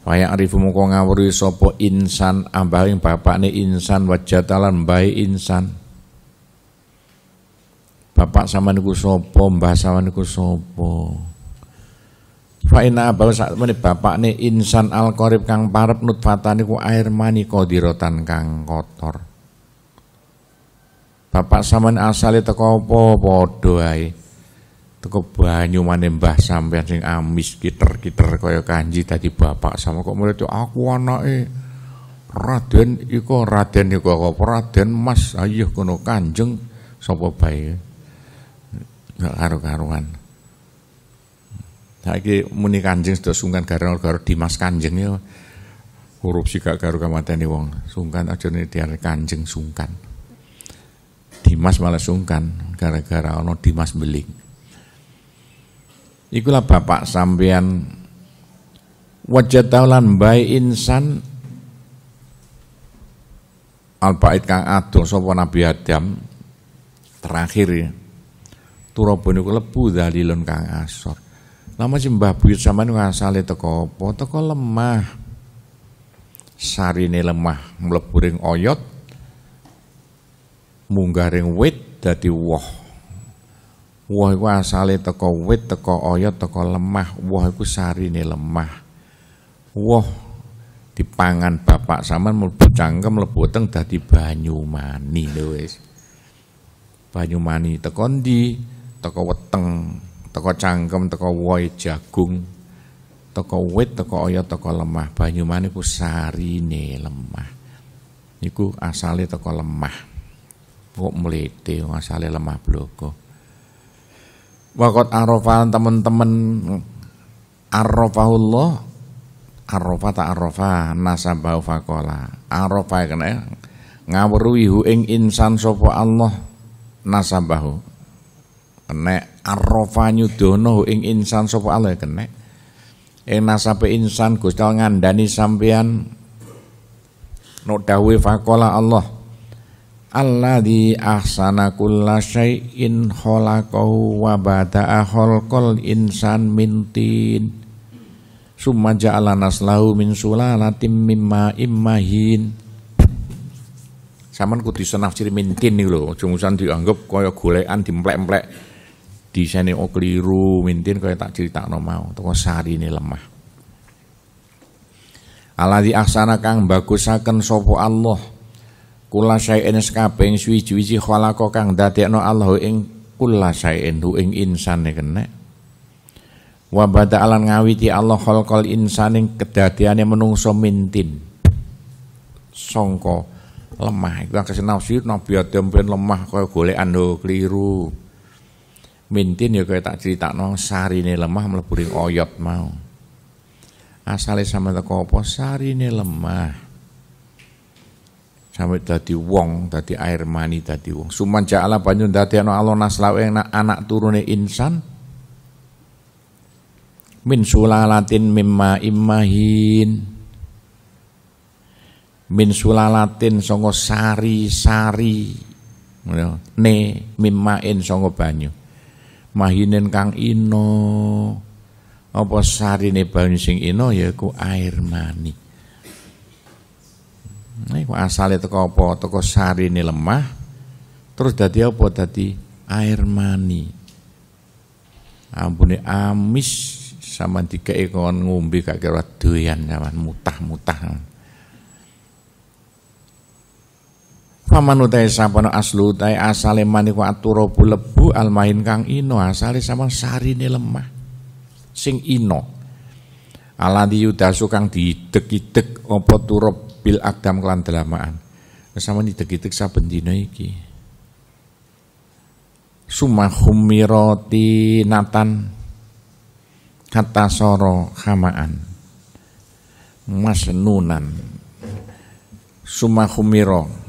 Wayak arifu mongko ngawuri sopo insan ambahing ini insan wajatalan bayi insan bapak sama niku sopo, mbah sama niku sopo. Fa inna abal sak bapak ne insan al korip kang parep nutfatan niku air mani dirotan kang kotor. Bapak sampean asale teko apa padha ae. Teko banyu maneh mbah sampean sing amis kiter-kiter koyo kanji tadi bapak sama kok mulai aku eh Raden iko Raden iko apa Raden Mas ayuh kono Kanjeng sapa bae Gak karu-karuan. Saiki muni Kanjeng sudah sungkan gara-gara Dimas Kanjeng ya korupsi gak karu kamateni wong. Sungkan aja nih diare Kanjeng sungkan. Dimas malah sungkan gara-gara ono Dimas beling. Ikulah bapak sampean wajah taulan baik insan al kang adol sapa Nabi Adam terakhir ya turaba niku lebu dalilun kang asor. Lama mbah buyut ini ngasali teko apa? Teko lemah. Sarine lemah mlebu ring oyot munggah ring wit dadi woh. Woh iku asale teko wit, teko oyot, teko lemah. Woh iku sarine lemah. Woh dipangan bapak sama mlebu cangkem mlebu teng dadi banyu mani lho wis. Banyu mani teko ndi? teko weteng, teko cangkem, teko woi jagung, teko wit, teko oyot, teko lemah. Banyu mani ku sarine lemah. Niku asale teko lemah. Kok mlete asale lemah bloko. Wakot arafan teman-teman arafahullah arafa ta arafa nasabahu fakola arafa kena ngawruhi ing insan sopo Allah nasabahu kena arrofa nyudono ing insan sapa Allah ya kena ing nasabe insan Gusti Allah ngandani sampean nuk dawuh fakola Allah Allah di ahsana kulla syai'in khalaqahu wa bada'a khalqal insan mintin summa ja'ala naslahu min sulalatin mimma immahin Saman kudu ciri mintin nih lho, jumusan dianggap kaya golekan dimplek-mplek desaine oh keliru mintin yang tak critakno mau sari ini lemah di aksana kang bagusaken sapa Allah kula saen sekabeng suwi-wiji khalaqa kang dadekno Allah ing kula saen hu ing insane kene wa bada alan ngawiti Allah khalqal insaning kedadeane menungso mintin songko lemah iku kesena nafsu nabi adam lemah kaya golekan lho keliru Mintin ya kayak tak cerita sari ne lemah meleburin oyot mau. Asale sama teko sari ne lemah. Sampai tadi wong, tadi air mani, tadi wong. Suman jala banyun tadi ana Allah naslawe anak, anak turune insan. Min sulalatin mimma immahin. Min sulalatin songo sari-sari. Ne mimma in songo banyu mahinen kang ino apa sarine banyu sing ino ya ku air mani niku nah, asale teko apa teko sarine lemah terus dadi apa dadi air mani ampune amis sama dikei kon ngombe gak kira doyan zaman mutah-mutah Pamanutai sapana aslu tai asale maniku aturabu lebu almahin kang ino asale sama sarine lemah sing ino aladi yudasu kang didek-idek apa turab bil agdam kelan delamaan sama didek-idek saben dina iki sumahumiroti natan kata soro hamaan masnunan sumahumiro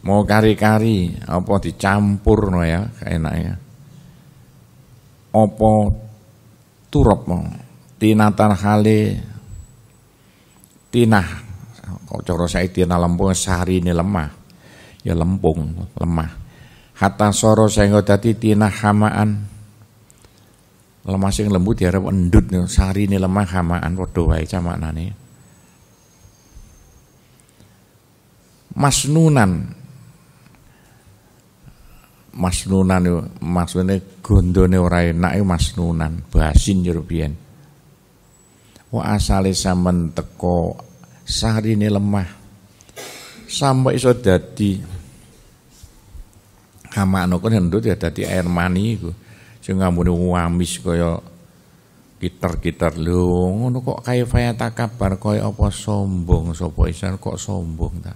mau kari-kari apa dicampur no ya enak ya apa mau tinatar hale tinah kok coro saya tina lempung sehari ini lemah ya lempung lemah hatta soro nggak tadi tinah hamaan lemah sing lembut diarep endut nih sari ini lemah hamaan padha wae nani. masnunan masnunan yo maksudnya gondone ora enak yo masnunan bahasin yo biyen wa asale sampean teko sarine lemah sampai iso dadi kamakno kan hendut ya, ya dadi air mani iku sing ngambune wamis kaya kiter-kiter lho ngono kok kaya fayata kabar kaya apa sombong so isan kok sombong ta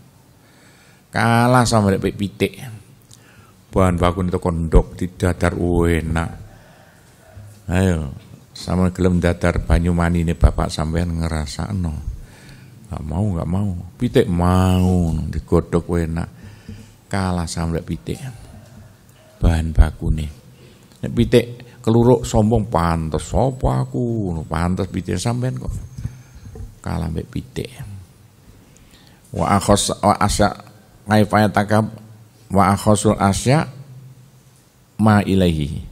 kalah sama nek pitik bahan baku itu kondok di datar uena, ayo sama gelem datar Banyumani ini bapak sampean ngerasa no nggak mau nggak mau pitik mau digodok uena, kalah sampe pitik bahan baku nih Nek pitik keluruk sombong pantas sopo aku pantes pitik sampean kok kalah mbek pitik wa akhos wa asya kaifayataka wa akhasul asya ma ilaihi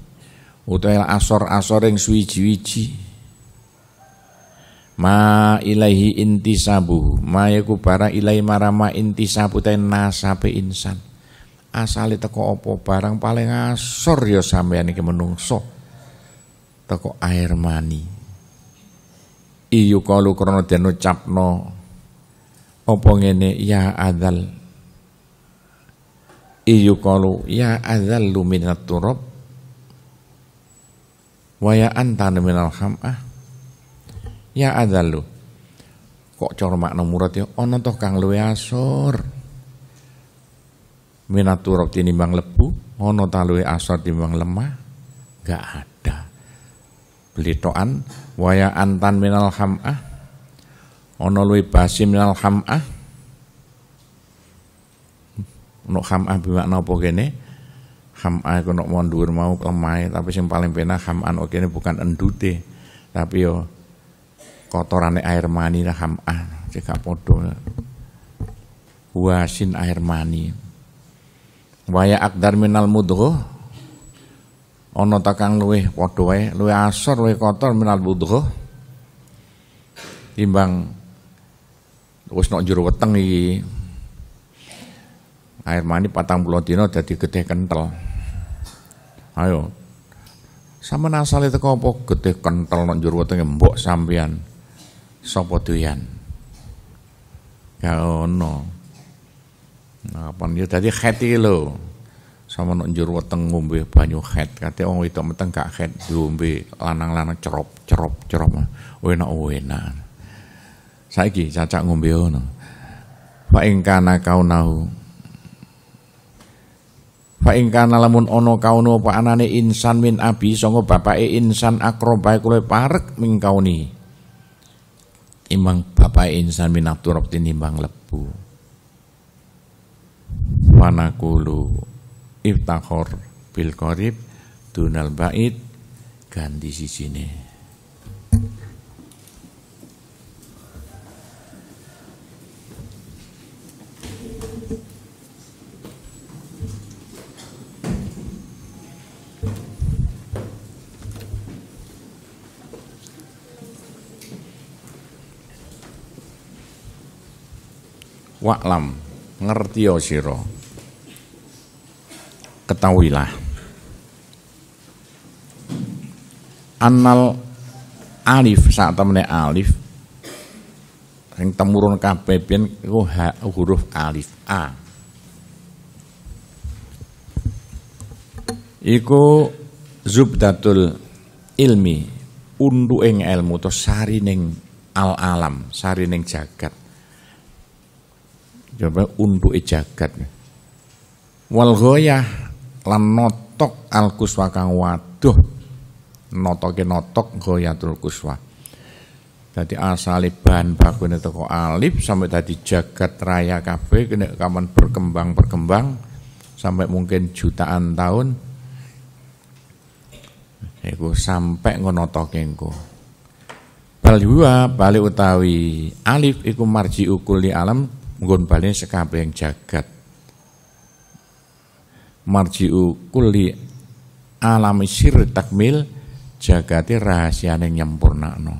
utel asor asor yang suwiji wiji ma ilaihi intisabu ma yaku para ilai marama intisabu ten nasabe insan asale teko opo barang paling asor ya sampeyan iki menungso teko air mani iyu kalu krono den ucapno apa ngene ya adal iyukalu ya azallu minat turab wa ya anta minal kham'ah ya azallu kok cara makna murad ya ana toh kang luwe asor minat turab tinimbang lebu ana ta luwe asor tinimbang lemah gak ada belitoan waya antan minal ham'ah ana luwe basi minal ham'ah Nuk ham'ah bimakna apa kene? Ham'ah iku nuk mau dhuwur mau lemah, tapi sing paling penak ham'an ah oke ini bukan endute, tapi yo kotorane air mani lah ham'ah, cekak podo. Wasin air mani. Waya akdar minal mudghah ono takang kang luwih wae, asor, luwih kotor minal mudghah timbang wis nok jero weteng iki air mani patang puluh dino jadi gede kental. Ayo, sama nasal itu kau gede kental non juru wetenge mbok sampean sapa doyan. Ya ono. Nah, apa dia ya, tadi khati lo sama nak jero weteng ngombe banyu khat kate orang itu meteng gak khat diombe lanang-lanang cerop cerop cerop wena wena saiki cacak ngombe ono pak Ingkana kau nahu Fa ing kana lamun ana kaunu apa anane insan min abi sanga bapake insan akrobae kule parek ming kauni. Imang bapake insan min abturab tinimbang lebu. Panakulu iftakhor bil qarib dunal bait ganti sisine. ngerti ngertiyo siro, ketahuilah Anal alif saat temennya alif yang temurun kabeh pian huruf alif a iku zubdatul ilmi untuke ilmu to sarining al alam sarining jagat Jawabnya untuk jagat. Wal goyah lan notok al kuswa kang waduh. Notoke notok goyatul kuswa. Tadi asale bahan baku ini toko alif sampai tadi jagat raya kafe kena kaman berkembang-berkembang sampai mungkin jutaan tahun. Eku sampai ngono engko. Balik utawi alif iku marji ukuli alam Mungkin nggon bali yang jagat marjiu kuli alami sir takmil jagati nyempurna no.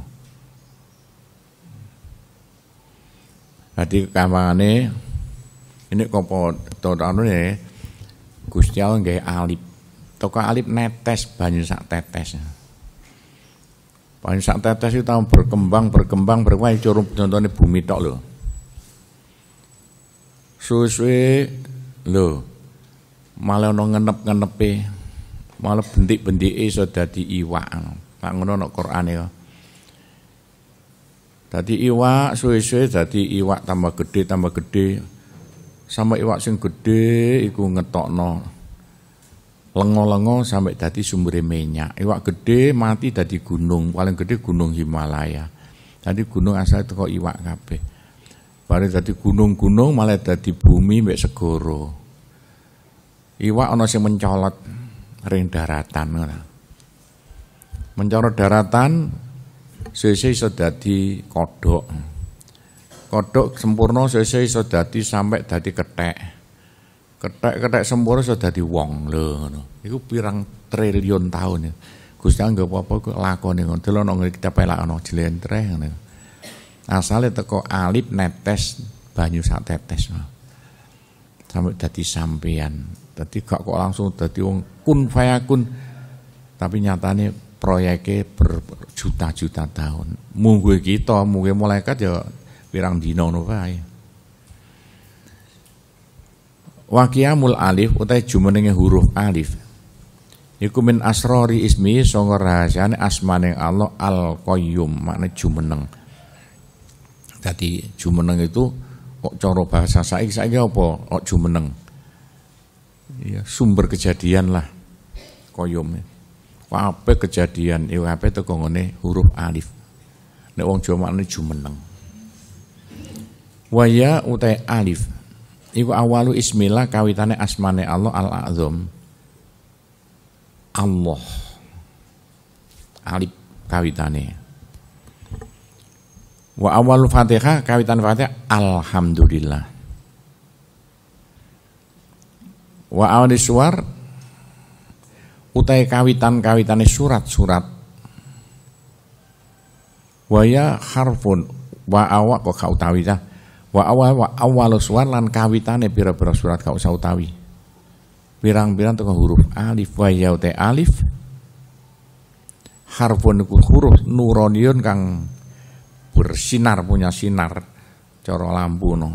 Jadi kamane ini kopo anu ya Gusti Allah nggak alip. Toko alip netes banyu sak tetes. Banyu sak tetes itu tahu berkembang berkembang berkembang ya curup contohnya bumi tok loh. Suwe-suwe lho malah ana ngenep-ngenepe. Malah bentik-bentik iso dadi iwak. Mak ngono ana Qur'ane kok. Dadi iwak suwe-suwe dadi iwak tambah gede tambah gede. Sama iwak sing gede iku ngetokno lengo-lengo sampai dadi sumbere minyak. Iwak gede mati dadi gunung, paling gede gunung Himalaya. tadi gunung asal kok iwak kabeh bare dadi gunung-gunung malah dadi bumi mbek segoro. Iwak ana sing mencolot ring daratan ngono. Mencolot daratan sese iso dadi kodhok. Kodhok sempurna sese iso dadi sampe dadi kethek. Kethek-kethek sempurna iso dadi wong lho ngono. Iku pirang triliun tahun. Ya. Gusti anggap apa apa lakone ngono. Delok nang kita pelak ana jelentreh ngono asale teko alip netes banyu sak tetes sampai dadi sampean dadi gak kok langsung dadi wong kun fayakun tapi nyatane proyeknya berjuta-juta tahun munggu kita munggu malaikat ya pirang dino no wae Wakiamul alif utai jumenenge huruf alif Iku min asrori ismi songo rahasiane asmaning Allah al qayyum makna jumeneng. Tadi jumeneng itu kok coro bahasa saya saiki apa? Kok jumeneng. Ya sumber kejadian lah koyome. apa kejadian ya apa itu kongone huruf alif. Nek wong Jawa maknane jumeneng. Waya utai alif Iku awalu ismillah kawitane asmane Allah al-azam Allah Alif kawitane Wa awal fatihah kawitan fatihah alhamdulillah. Wa awal suar utai kawitan kawitane surat surat. Waya harfun wa awak kok kau tahu ya? Wa awal wa awal suar lan kawitane pira-pira surat kau tahu tahu? Pirang-pirang toko huruf alif wa ya utai alif harfun huruf Nuronion kang bersinar punya sinar coro lampu no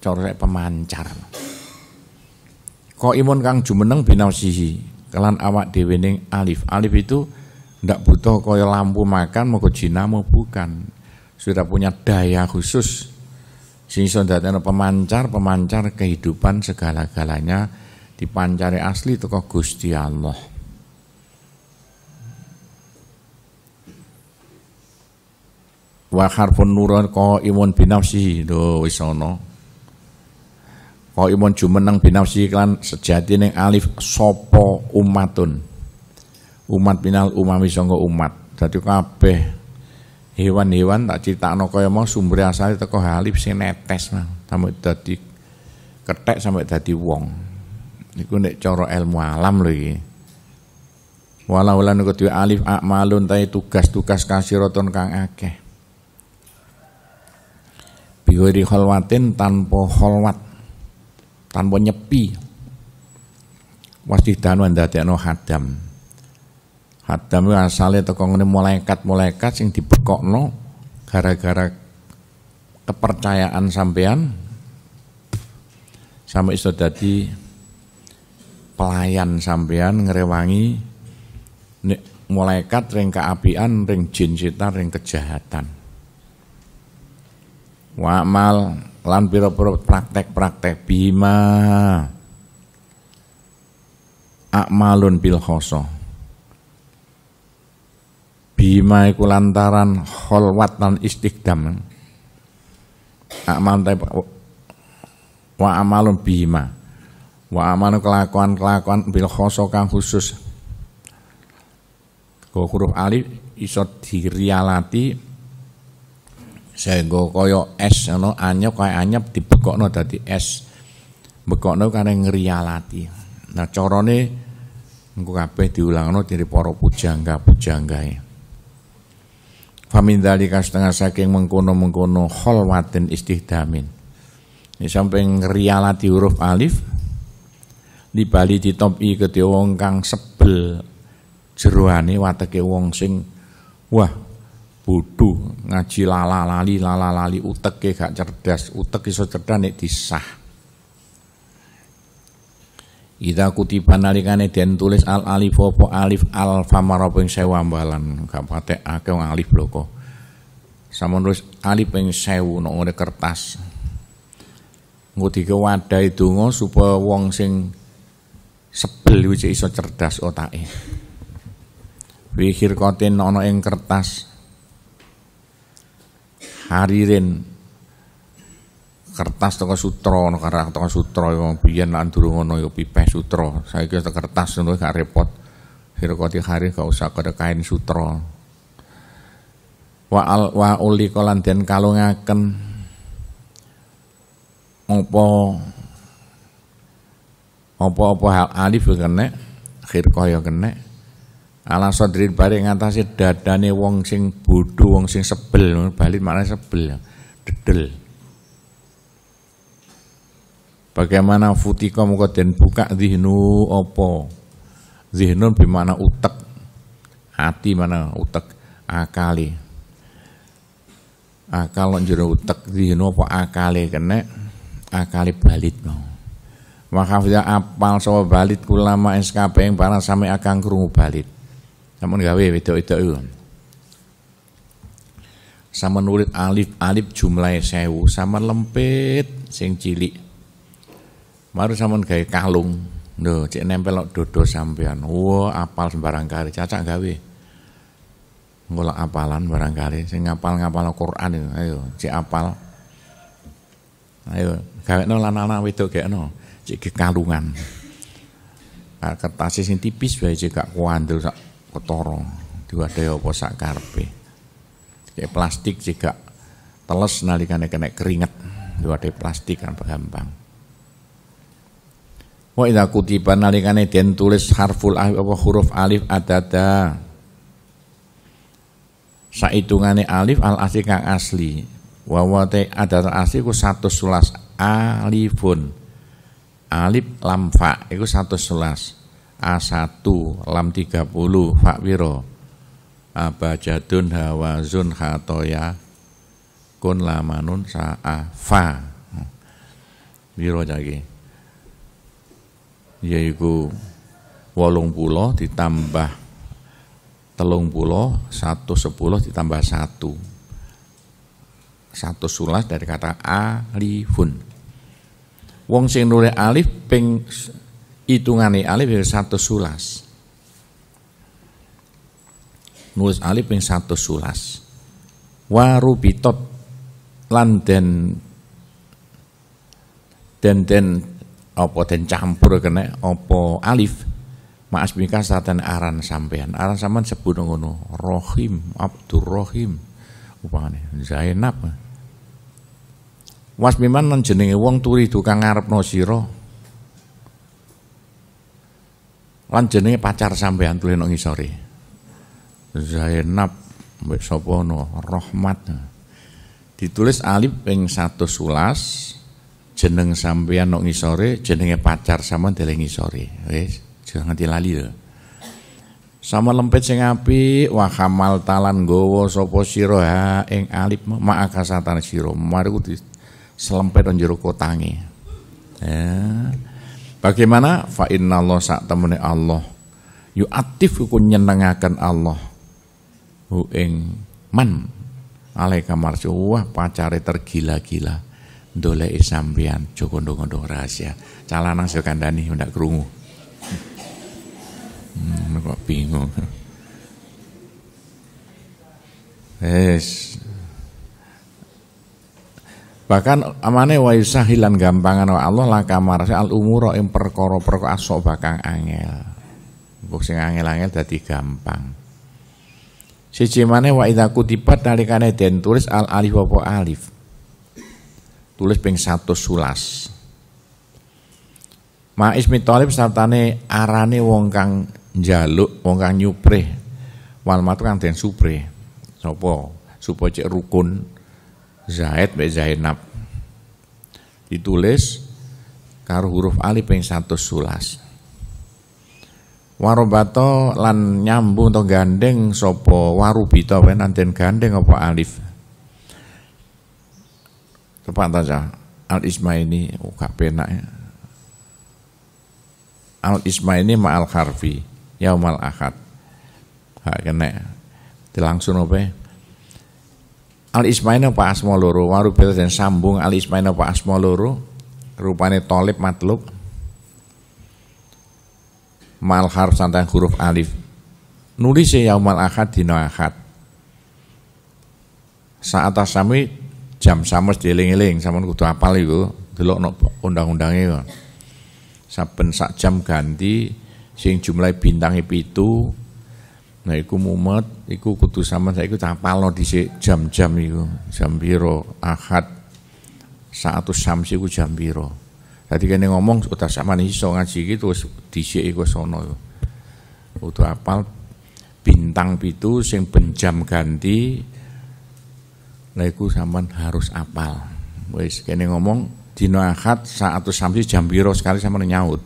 kayak pemancar kok imun kang jumeneng sisi kelan awak dewening alif alif itu ndak butuh koyo lampu makan mau jinamu bukan sudah punya daya khusus sing iso pemancar pemancar kehidupan segala-galanya dipancari asli toko Gusti Allah wa harfun nuran ko imun binafsi do wisono ko imun jumeneng binafsi klan kan sejati neng alif sopo umatun umat minal umami songo umat jadi kabeh hewan-hewan tak no kaya mau sumber asal itu teko alif sing netes mah tamu dadi ketek sampai dadi wong itu nek cara ilmu alam lho iki wala wala alif akmalun tae tugas-tugas kasiroton kang akeh biwiri kholwatin tanpa kholwat tanpa nyepi wasdidanu ndadekno hadam hadam itu asale mulai ngene mulai malaikat sing dibekokno gara-gara kepercayaan sampean sampai itu jadi pelayan sampean ngerewangi mulai molekat ring keapian ring jin setan ring kejahatan Wakmal lan pira-pira praktek-praktek bima akmalun bil khoso bima iku lantaran kholwat dan istiqdam akmal wa amalun bima wa amanu kelakuan-kelakuan bil khoso kang khusus Kau huruf alif iso dirialati sehingga kaya es ana anyep kaya anyep dibekokno dadi es bekokno kare ngrialati nah carane engko kabeh diulangno dari para pujangga pujanggae Famin dalika setengah saking mengkono-mengkono kholwatin istihdamin. Ini sampai ngerialati huruf alif. Di Bali ditopi ketiwong kang sebel jeruane wateke wong sing wah bodoh ngaji lala lali lala lali uteke gak cerdas utek iso cerdas nek disah Ida kutipan nalikane dan tulis al alif apa alif al famara peng sewa ambalan gak pate akeh wong alif lho kok sama nulis alif peng sewu nong ngene kertas nggo dikewadai donga supaya wong sing sebel wujud iso cerdas otake Wihir kote ana ing kertas haririn kertas toko sutro, no karena toko sutro yang biyen lan durung ono yo pipeh sutra saiki kertas ngono gak repot ti hari gak usah kada kain sutro. wa al wa uli kolan den kalungaken apa apa-apa alif yo kene khirqah yo kene ala sadrin bari ngatasi dadane wong sing bodho wong sing sebel bali mana sebel ya. dedel bagaimana futika muka den buka zihnu opo zihnun bimana utek hati mana utek akali akal lan jero utek zihnu apa akali kene akali balit no maka apal sawa balit kulama SKP yang para sampai akan krungu balit Sampun gawe wedok-wedok iku. Sama nurit alif alif jumlahe sewu, sama lempit sing cilik. Maru sama gawe kalung. Lho, cek nempel kok dodo sampean. Wo, apal sembarang kali cacak gawe. Ngolak apalan barangkali sing ngapal-ngapal Quran itu. Ayo, cek apal. Ayo, gawe lan anak wedok no Cek kalungan. Kertas sing tipis wae cek gak kuandel sak kotoro diwadahi apa sak karpe kayak plastik jika teles nalikane kena keringet diwadahi plastik kan gampang Wa idza kutiba nalikane den tulis harful alif apa huruf alif adada. Saitungane alif al asli kang asli. wawate ada ta adada asli ku sulas alifun. Alif lamfa, itu satu sulas. A1 lam 30 fakwiro jadun hawazun khatoya kun lamanun sa'a fa wiro jage yaiku wolung pulo ditambah telung pulo satu sepuluh ditambah satu satu sulas dari kata alifun wong sing nulis alif ping hitungane alif yang satu sulas nulis alif yang satu sulas warubitot lan den den den apa den campur kena apa alif Ma'as bika satan aran sampean Aran sampean sebut ngono Rohim, Abdurrohim Upamane Zainab Was miman jenenge wong turi tukang no sira Lan jenenge pacar sampean tulen nang ngisore. Zainab mbek sapa ono Rahmat. Ditulis alif ping 111 jeneng sampean nang ngisore, jenenge pacar sampean deleng ngisore. Wis, jangan dilali lho. Sama lempet sing apik wa hamal talan gowo sapa sira ha ing alif ma'aka sira. Mari selempet nang jero kotange. Ya. Bagaimana? Fa inna Allah sak temune Allah yu atif ku nyenengaken Allah hu ing man alaika marsu wah pacare tergila-gila ndoleki sampean Joko ndong rahasia calanang sing kandhani ndak krungu hmm, kok bingung Eh, Bahkan amane wa isahilan gampangan wa Allah laka marasi al umuro ing perkara-perkara asok bakang angel. Mbok sing angel-angel dadi gampang. Siji maneh wa idza kutibat nalikane den tulis al alif wopo alif. Tulis ping satu sulas. Ma ismi thalib sartane arane wong kang njaluk, wong kang nyupreh. Wal matu kang den suprih. cek rukun. Zaid be Zainab ditulis karo huruf alif ping satu sulas warobato lan nyambung atau gandeng sopo warubito nanti gandeng apa alif tepat saja al isma ini oh, pena penak ya al isma ini ma'al harfi yaumal ahad hak kena langsung apa ya Al Ismail Pak asma loro waru dan sambung Al Ismail Pak asma loro rupane tolib matlub mal harf santan huruf alif nulis ya yaumal akad dina akad saat asami jam samas dieling-eling Saman kudu apal iku delok no undang sa saben sak jam ganti sing jumlah bintangnya pitu Nah iku mumet, iku kudu sampean saiki di dhisik jam-jam iku, jam piro Ahad saatu samsi iku jam piro. Tadi kene ngomong sama sampean iso ngaji iki di dhisik iku sono iku. Kudu apal bintang pitu sing benjam ganti Nah iku sampean harus apal. Wis kene ngomong dina Ahad saatu samsi jam biro sekali sampean nyaut.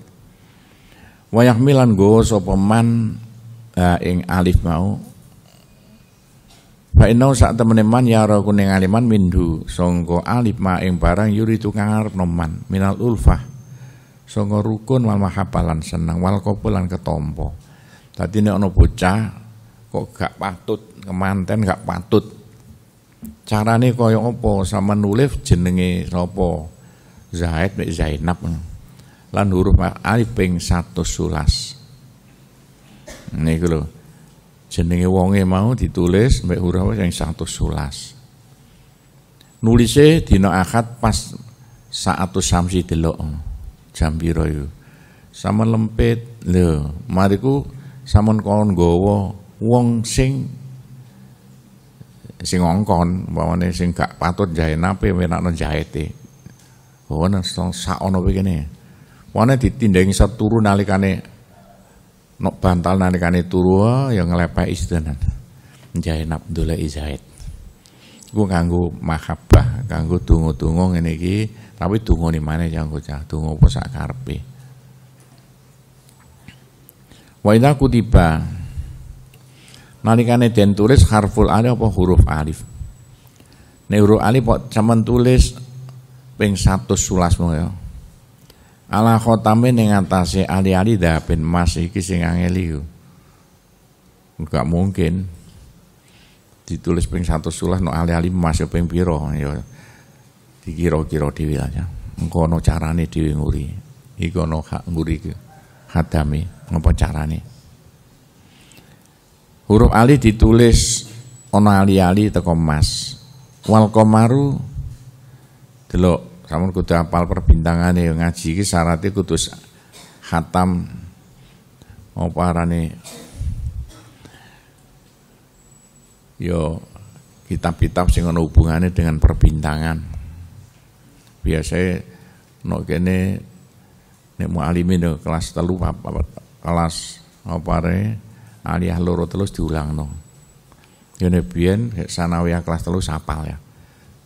Wayah milan go sopeman uh, ing alif mau Fa inna sak temene man ya ra kuning aliman mindu sangka alif ma ing barang yuri tukang arep noman minal ulfah sangka rukun wal mahabbalan seneng wal kopulan ketompo dadi nek ana bocah kok gak patut kemanten gak patut carane kaya apa sama nulis jenenge sapa Zaid mek Zainab lan huruf alif ping 111 niku lho jenenge wonge mau ditulis mbek huruf yang 111 nulise dina akad pas saat samsi delok jam piro yo sama lempit lho mariku samun kon gowo wong sing sing ngongkon umpamane sing gak patut jahe nape wenakno jahete ono sak ono begini Wane ditindeng seturu nalikane nok bantal nalikane turu ya nglepek istenan Jain Abdullah Izahid gue nganggo mahabbah nganggo tunggu-tunggu ngene iki tapi tunggu di mana ya, Jangan gue cah tungo posak karpe tiba idza kutiba nalikane den tulis harful ada apa huruf alif nek huruf alif kok cuman tulis ping satu sulas ya ala khotame ning atase ali-ali dapin emas iki sing angel Enggak mungkin ditulis ping satu sulah no ali-ali emas ya ping piro ya dikira-kira dhewe aja. Engko carane dhewe nguri. Iku hak nguri iki. Hadame ngopo carane? Huruf ali ditulis ono ali-ali teko emas. Wal komaru delok kamu kudu apal perbintangan ya ngaji iki syaratnya kudu khatam apa arane yo kitab-kitab sing ana hubungane dengan perbintangan. Biasanya nek kene nek mualimin no, kelas telu apa, kelas opare re aliyah loro terus diulang no. Yo biyen sanawiyah kelas telu sapal ya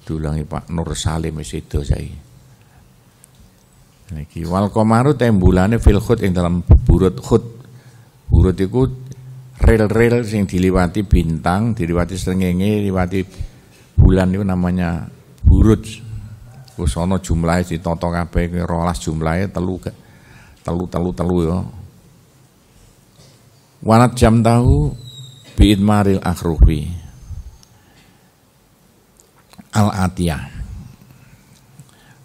diulangi Pak Nur Salim itu saya. Niki wal komaru tembulane fil khut ing dalam burut khut. Burut iku rel-rel sing diliwati bintang, diliwati srengenge, diliwati bulan itu namanya burut. Terus ana jumlahe ditata kabeh rolas 12 jumlahe telu telu telu telu yo Wanat jam tahu biid maril akhrufi al-atiyah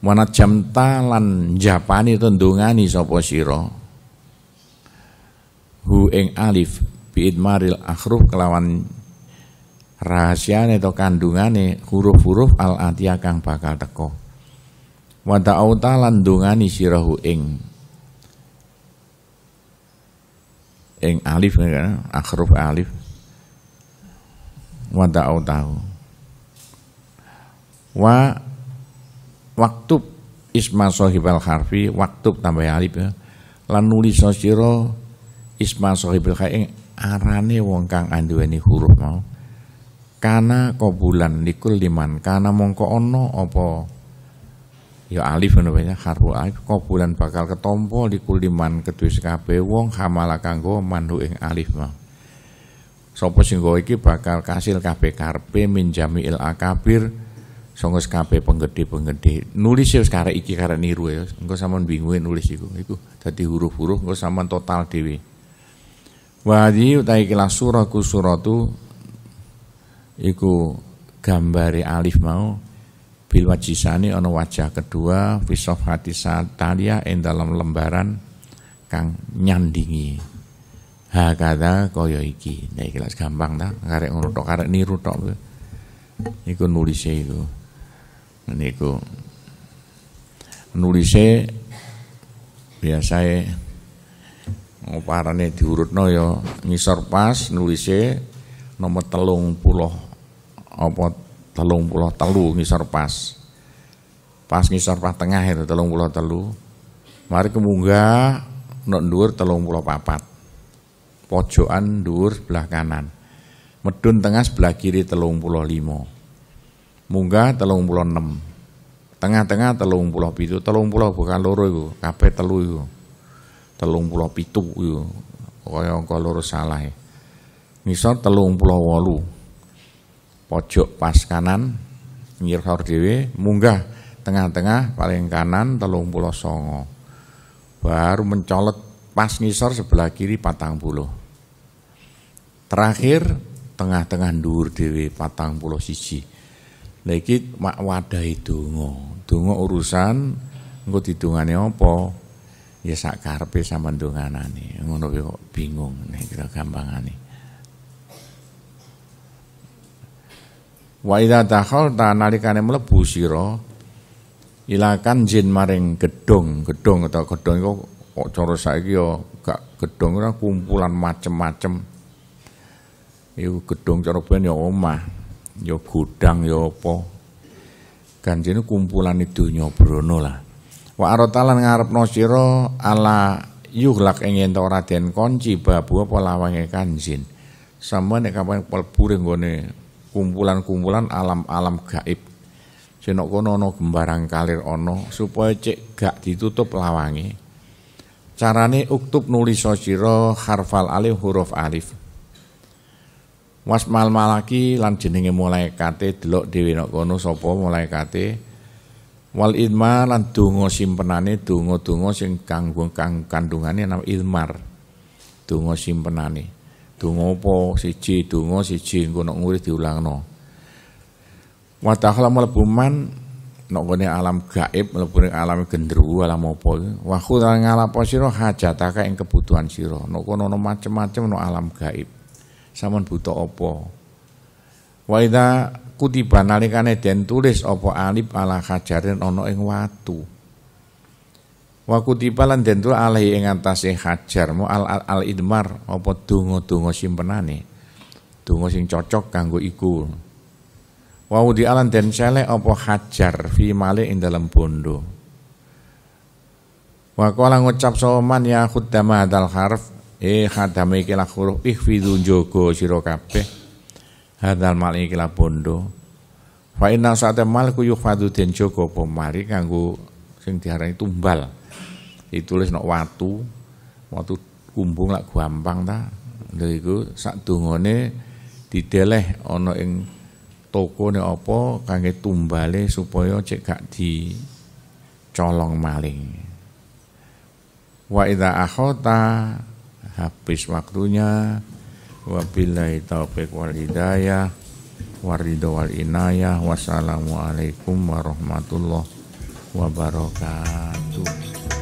wanat jamta lan japani tendungani sapa sira hu ing alif maril akhruf kelawan rahasiane to kandungane huruf-huruf al atiyah kang bakal teko wa auta lan dungani hu ing ing alif kan eh, akhruf alif wa auta wa waktu isma sohibal harfi waktu tambah alif ya lan nulis sira isma sohibal kae arane wong kang anduweni huruf mau kana kobulan nikul liman kana mongko ono opo ya alif ngono ya harfu alif kobulan bakal ketompo likul liman kedue kabeh wong hamala kanggo manhu ing alif mau sopo sing iki bakal kasil kabeh karpe minjami il akabir Songo skape penggede-penggede. Nulis ya sekarang iki karena niru ya. Engko saman bingung nulis iku. Iku tadi huruf-huruf engko saman total dewi wadi utai kila surah ku tu iku gambari alif mau bil wajisani ono wajah kedua fisof hati satalia in dalam lembaran kang nyandingi ha kata koyo iki nek kelas gampang ta karek ngono tok karek niru tok iku nulis iku ini niku nulise biasae ya ngoparane diurutno ya ngisor pas nulise nomor telung puluh apa telung puluh telu ngisor pas pas ngisor pas tengah itu telung puluh telu mari kemungga nuk telung puluh papat pojokan dur sebelah kanan medun tengah sebelah kiri telung puluh limo munggah telung Pulau enam tengah-tengah telung Pulau pitu telung Pulau bukan loro itu kape telu itu telung Pulau pitu itu kaya engkau loro salah Misal e. telung Pulau walu pojok pas kanan nyirkor dewe munggah tengah-tengah paling kanan telung Pulau songo baru mencolot pas ngisor sebelah kiri patang puluh terakhir tengah-tengah Dur dewe patang puluh siji lah iki wadahi donga. Donga urusan engko didungane apa? Ya sak karepe sampean donganane. Ngono kok bingung nek kira gampangane. Wa idza takhalta nalikane mlebu sira ilakan jin maring gedung, gedung atau gedung iku kok cara saiki ya gak gedung ora kumpulan macem-macem. Iku gedung cara ben ya omah. Yo ya gudang yo ya apa. Ganjene kumpulan donya brana lah. Wa aratalan ngarepno sira ala yuhlak ing ento raden den kunci babu apa lawange kanjin. Sama nek kapan pelbu ning kumpulan-kumpulan alam-alam gaib. Senok kono gembarang kalir ono supaya cek gak ditutup lawange. Carane uktub nulis sira harfal alif huruf alif mal-mal malaki lan jenenge malaikate delok dhewe nek kono sapa kate wal ilma lan donga simpenane donga-donga sing kanggo kang kandungane nama ilmar donga simpenane donga apa siji donga siji engko nek ngurih diulangno wa ta'ala mlebu man nek alam gaib mlebu alam gendruwo alam apa wa khudran ngalapo sira hajataka ing kebutuhan sira nek kono macem-macem no alam gaib sampean buta apa wa idza kutiba nalikane den tulis apa alif ala hajarin ana ing watu wa kutiba lan den tulis alai ing atase hajar mu al, al, al idmar apa donga-donga simpenane donga sing cocok kanggo iku wa di alan den selek apa hajar fi male ing dalam bondo Wa qala ngucap ya khuddama hadal harf eh khadame iki lah huruf ihfidu njogo sira kabeh hadal mal iki bondo fa inna sa'ata mal ku yuhfadu den jogo apa mari kanggo sing diarani tumbal ditulis nok watu watu kumbung lak gampang ta lha iku sak dongane dideleh ana ing toko ne apa kangge tumbale supaya cek gak di colong maling wa idza akhata habis waktunya wabillahi taufik wal hidayah waridho wal inayah wassalamualaikum warahmatullahi wabarakatuh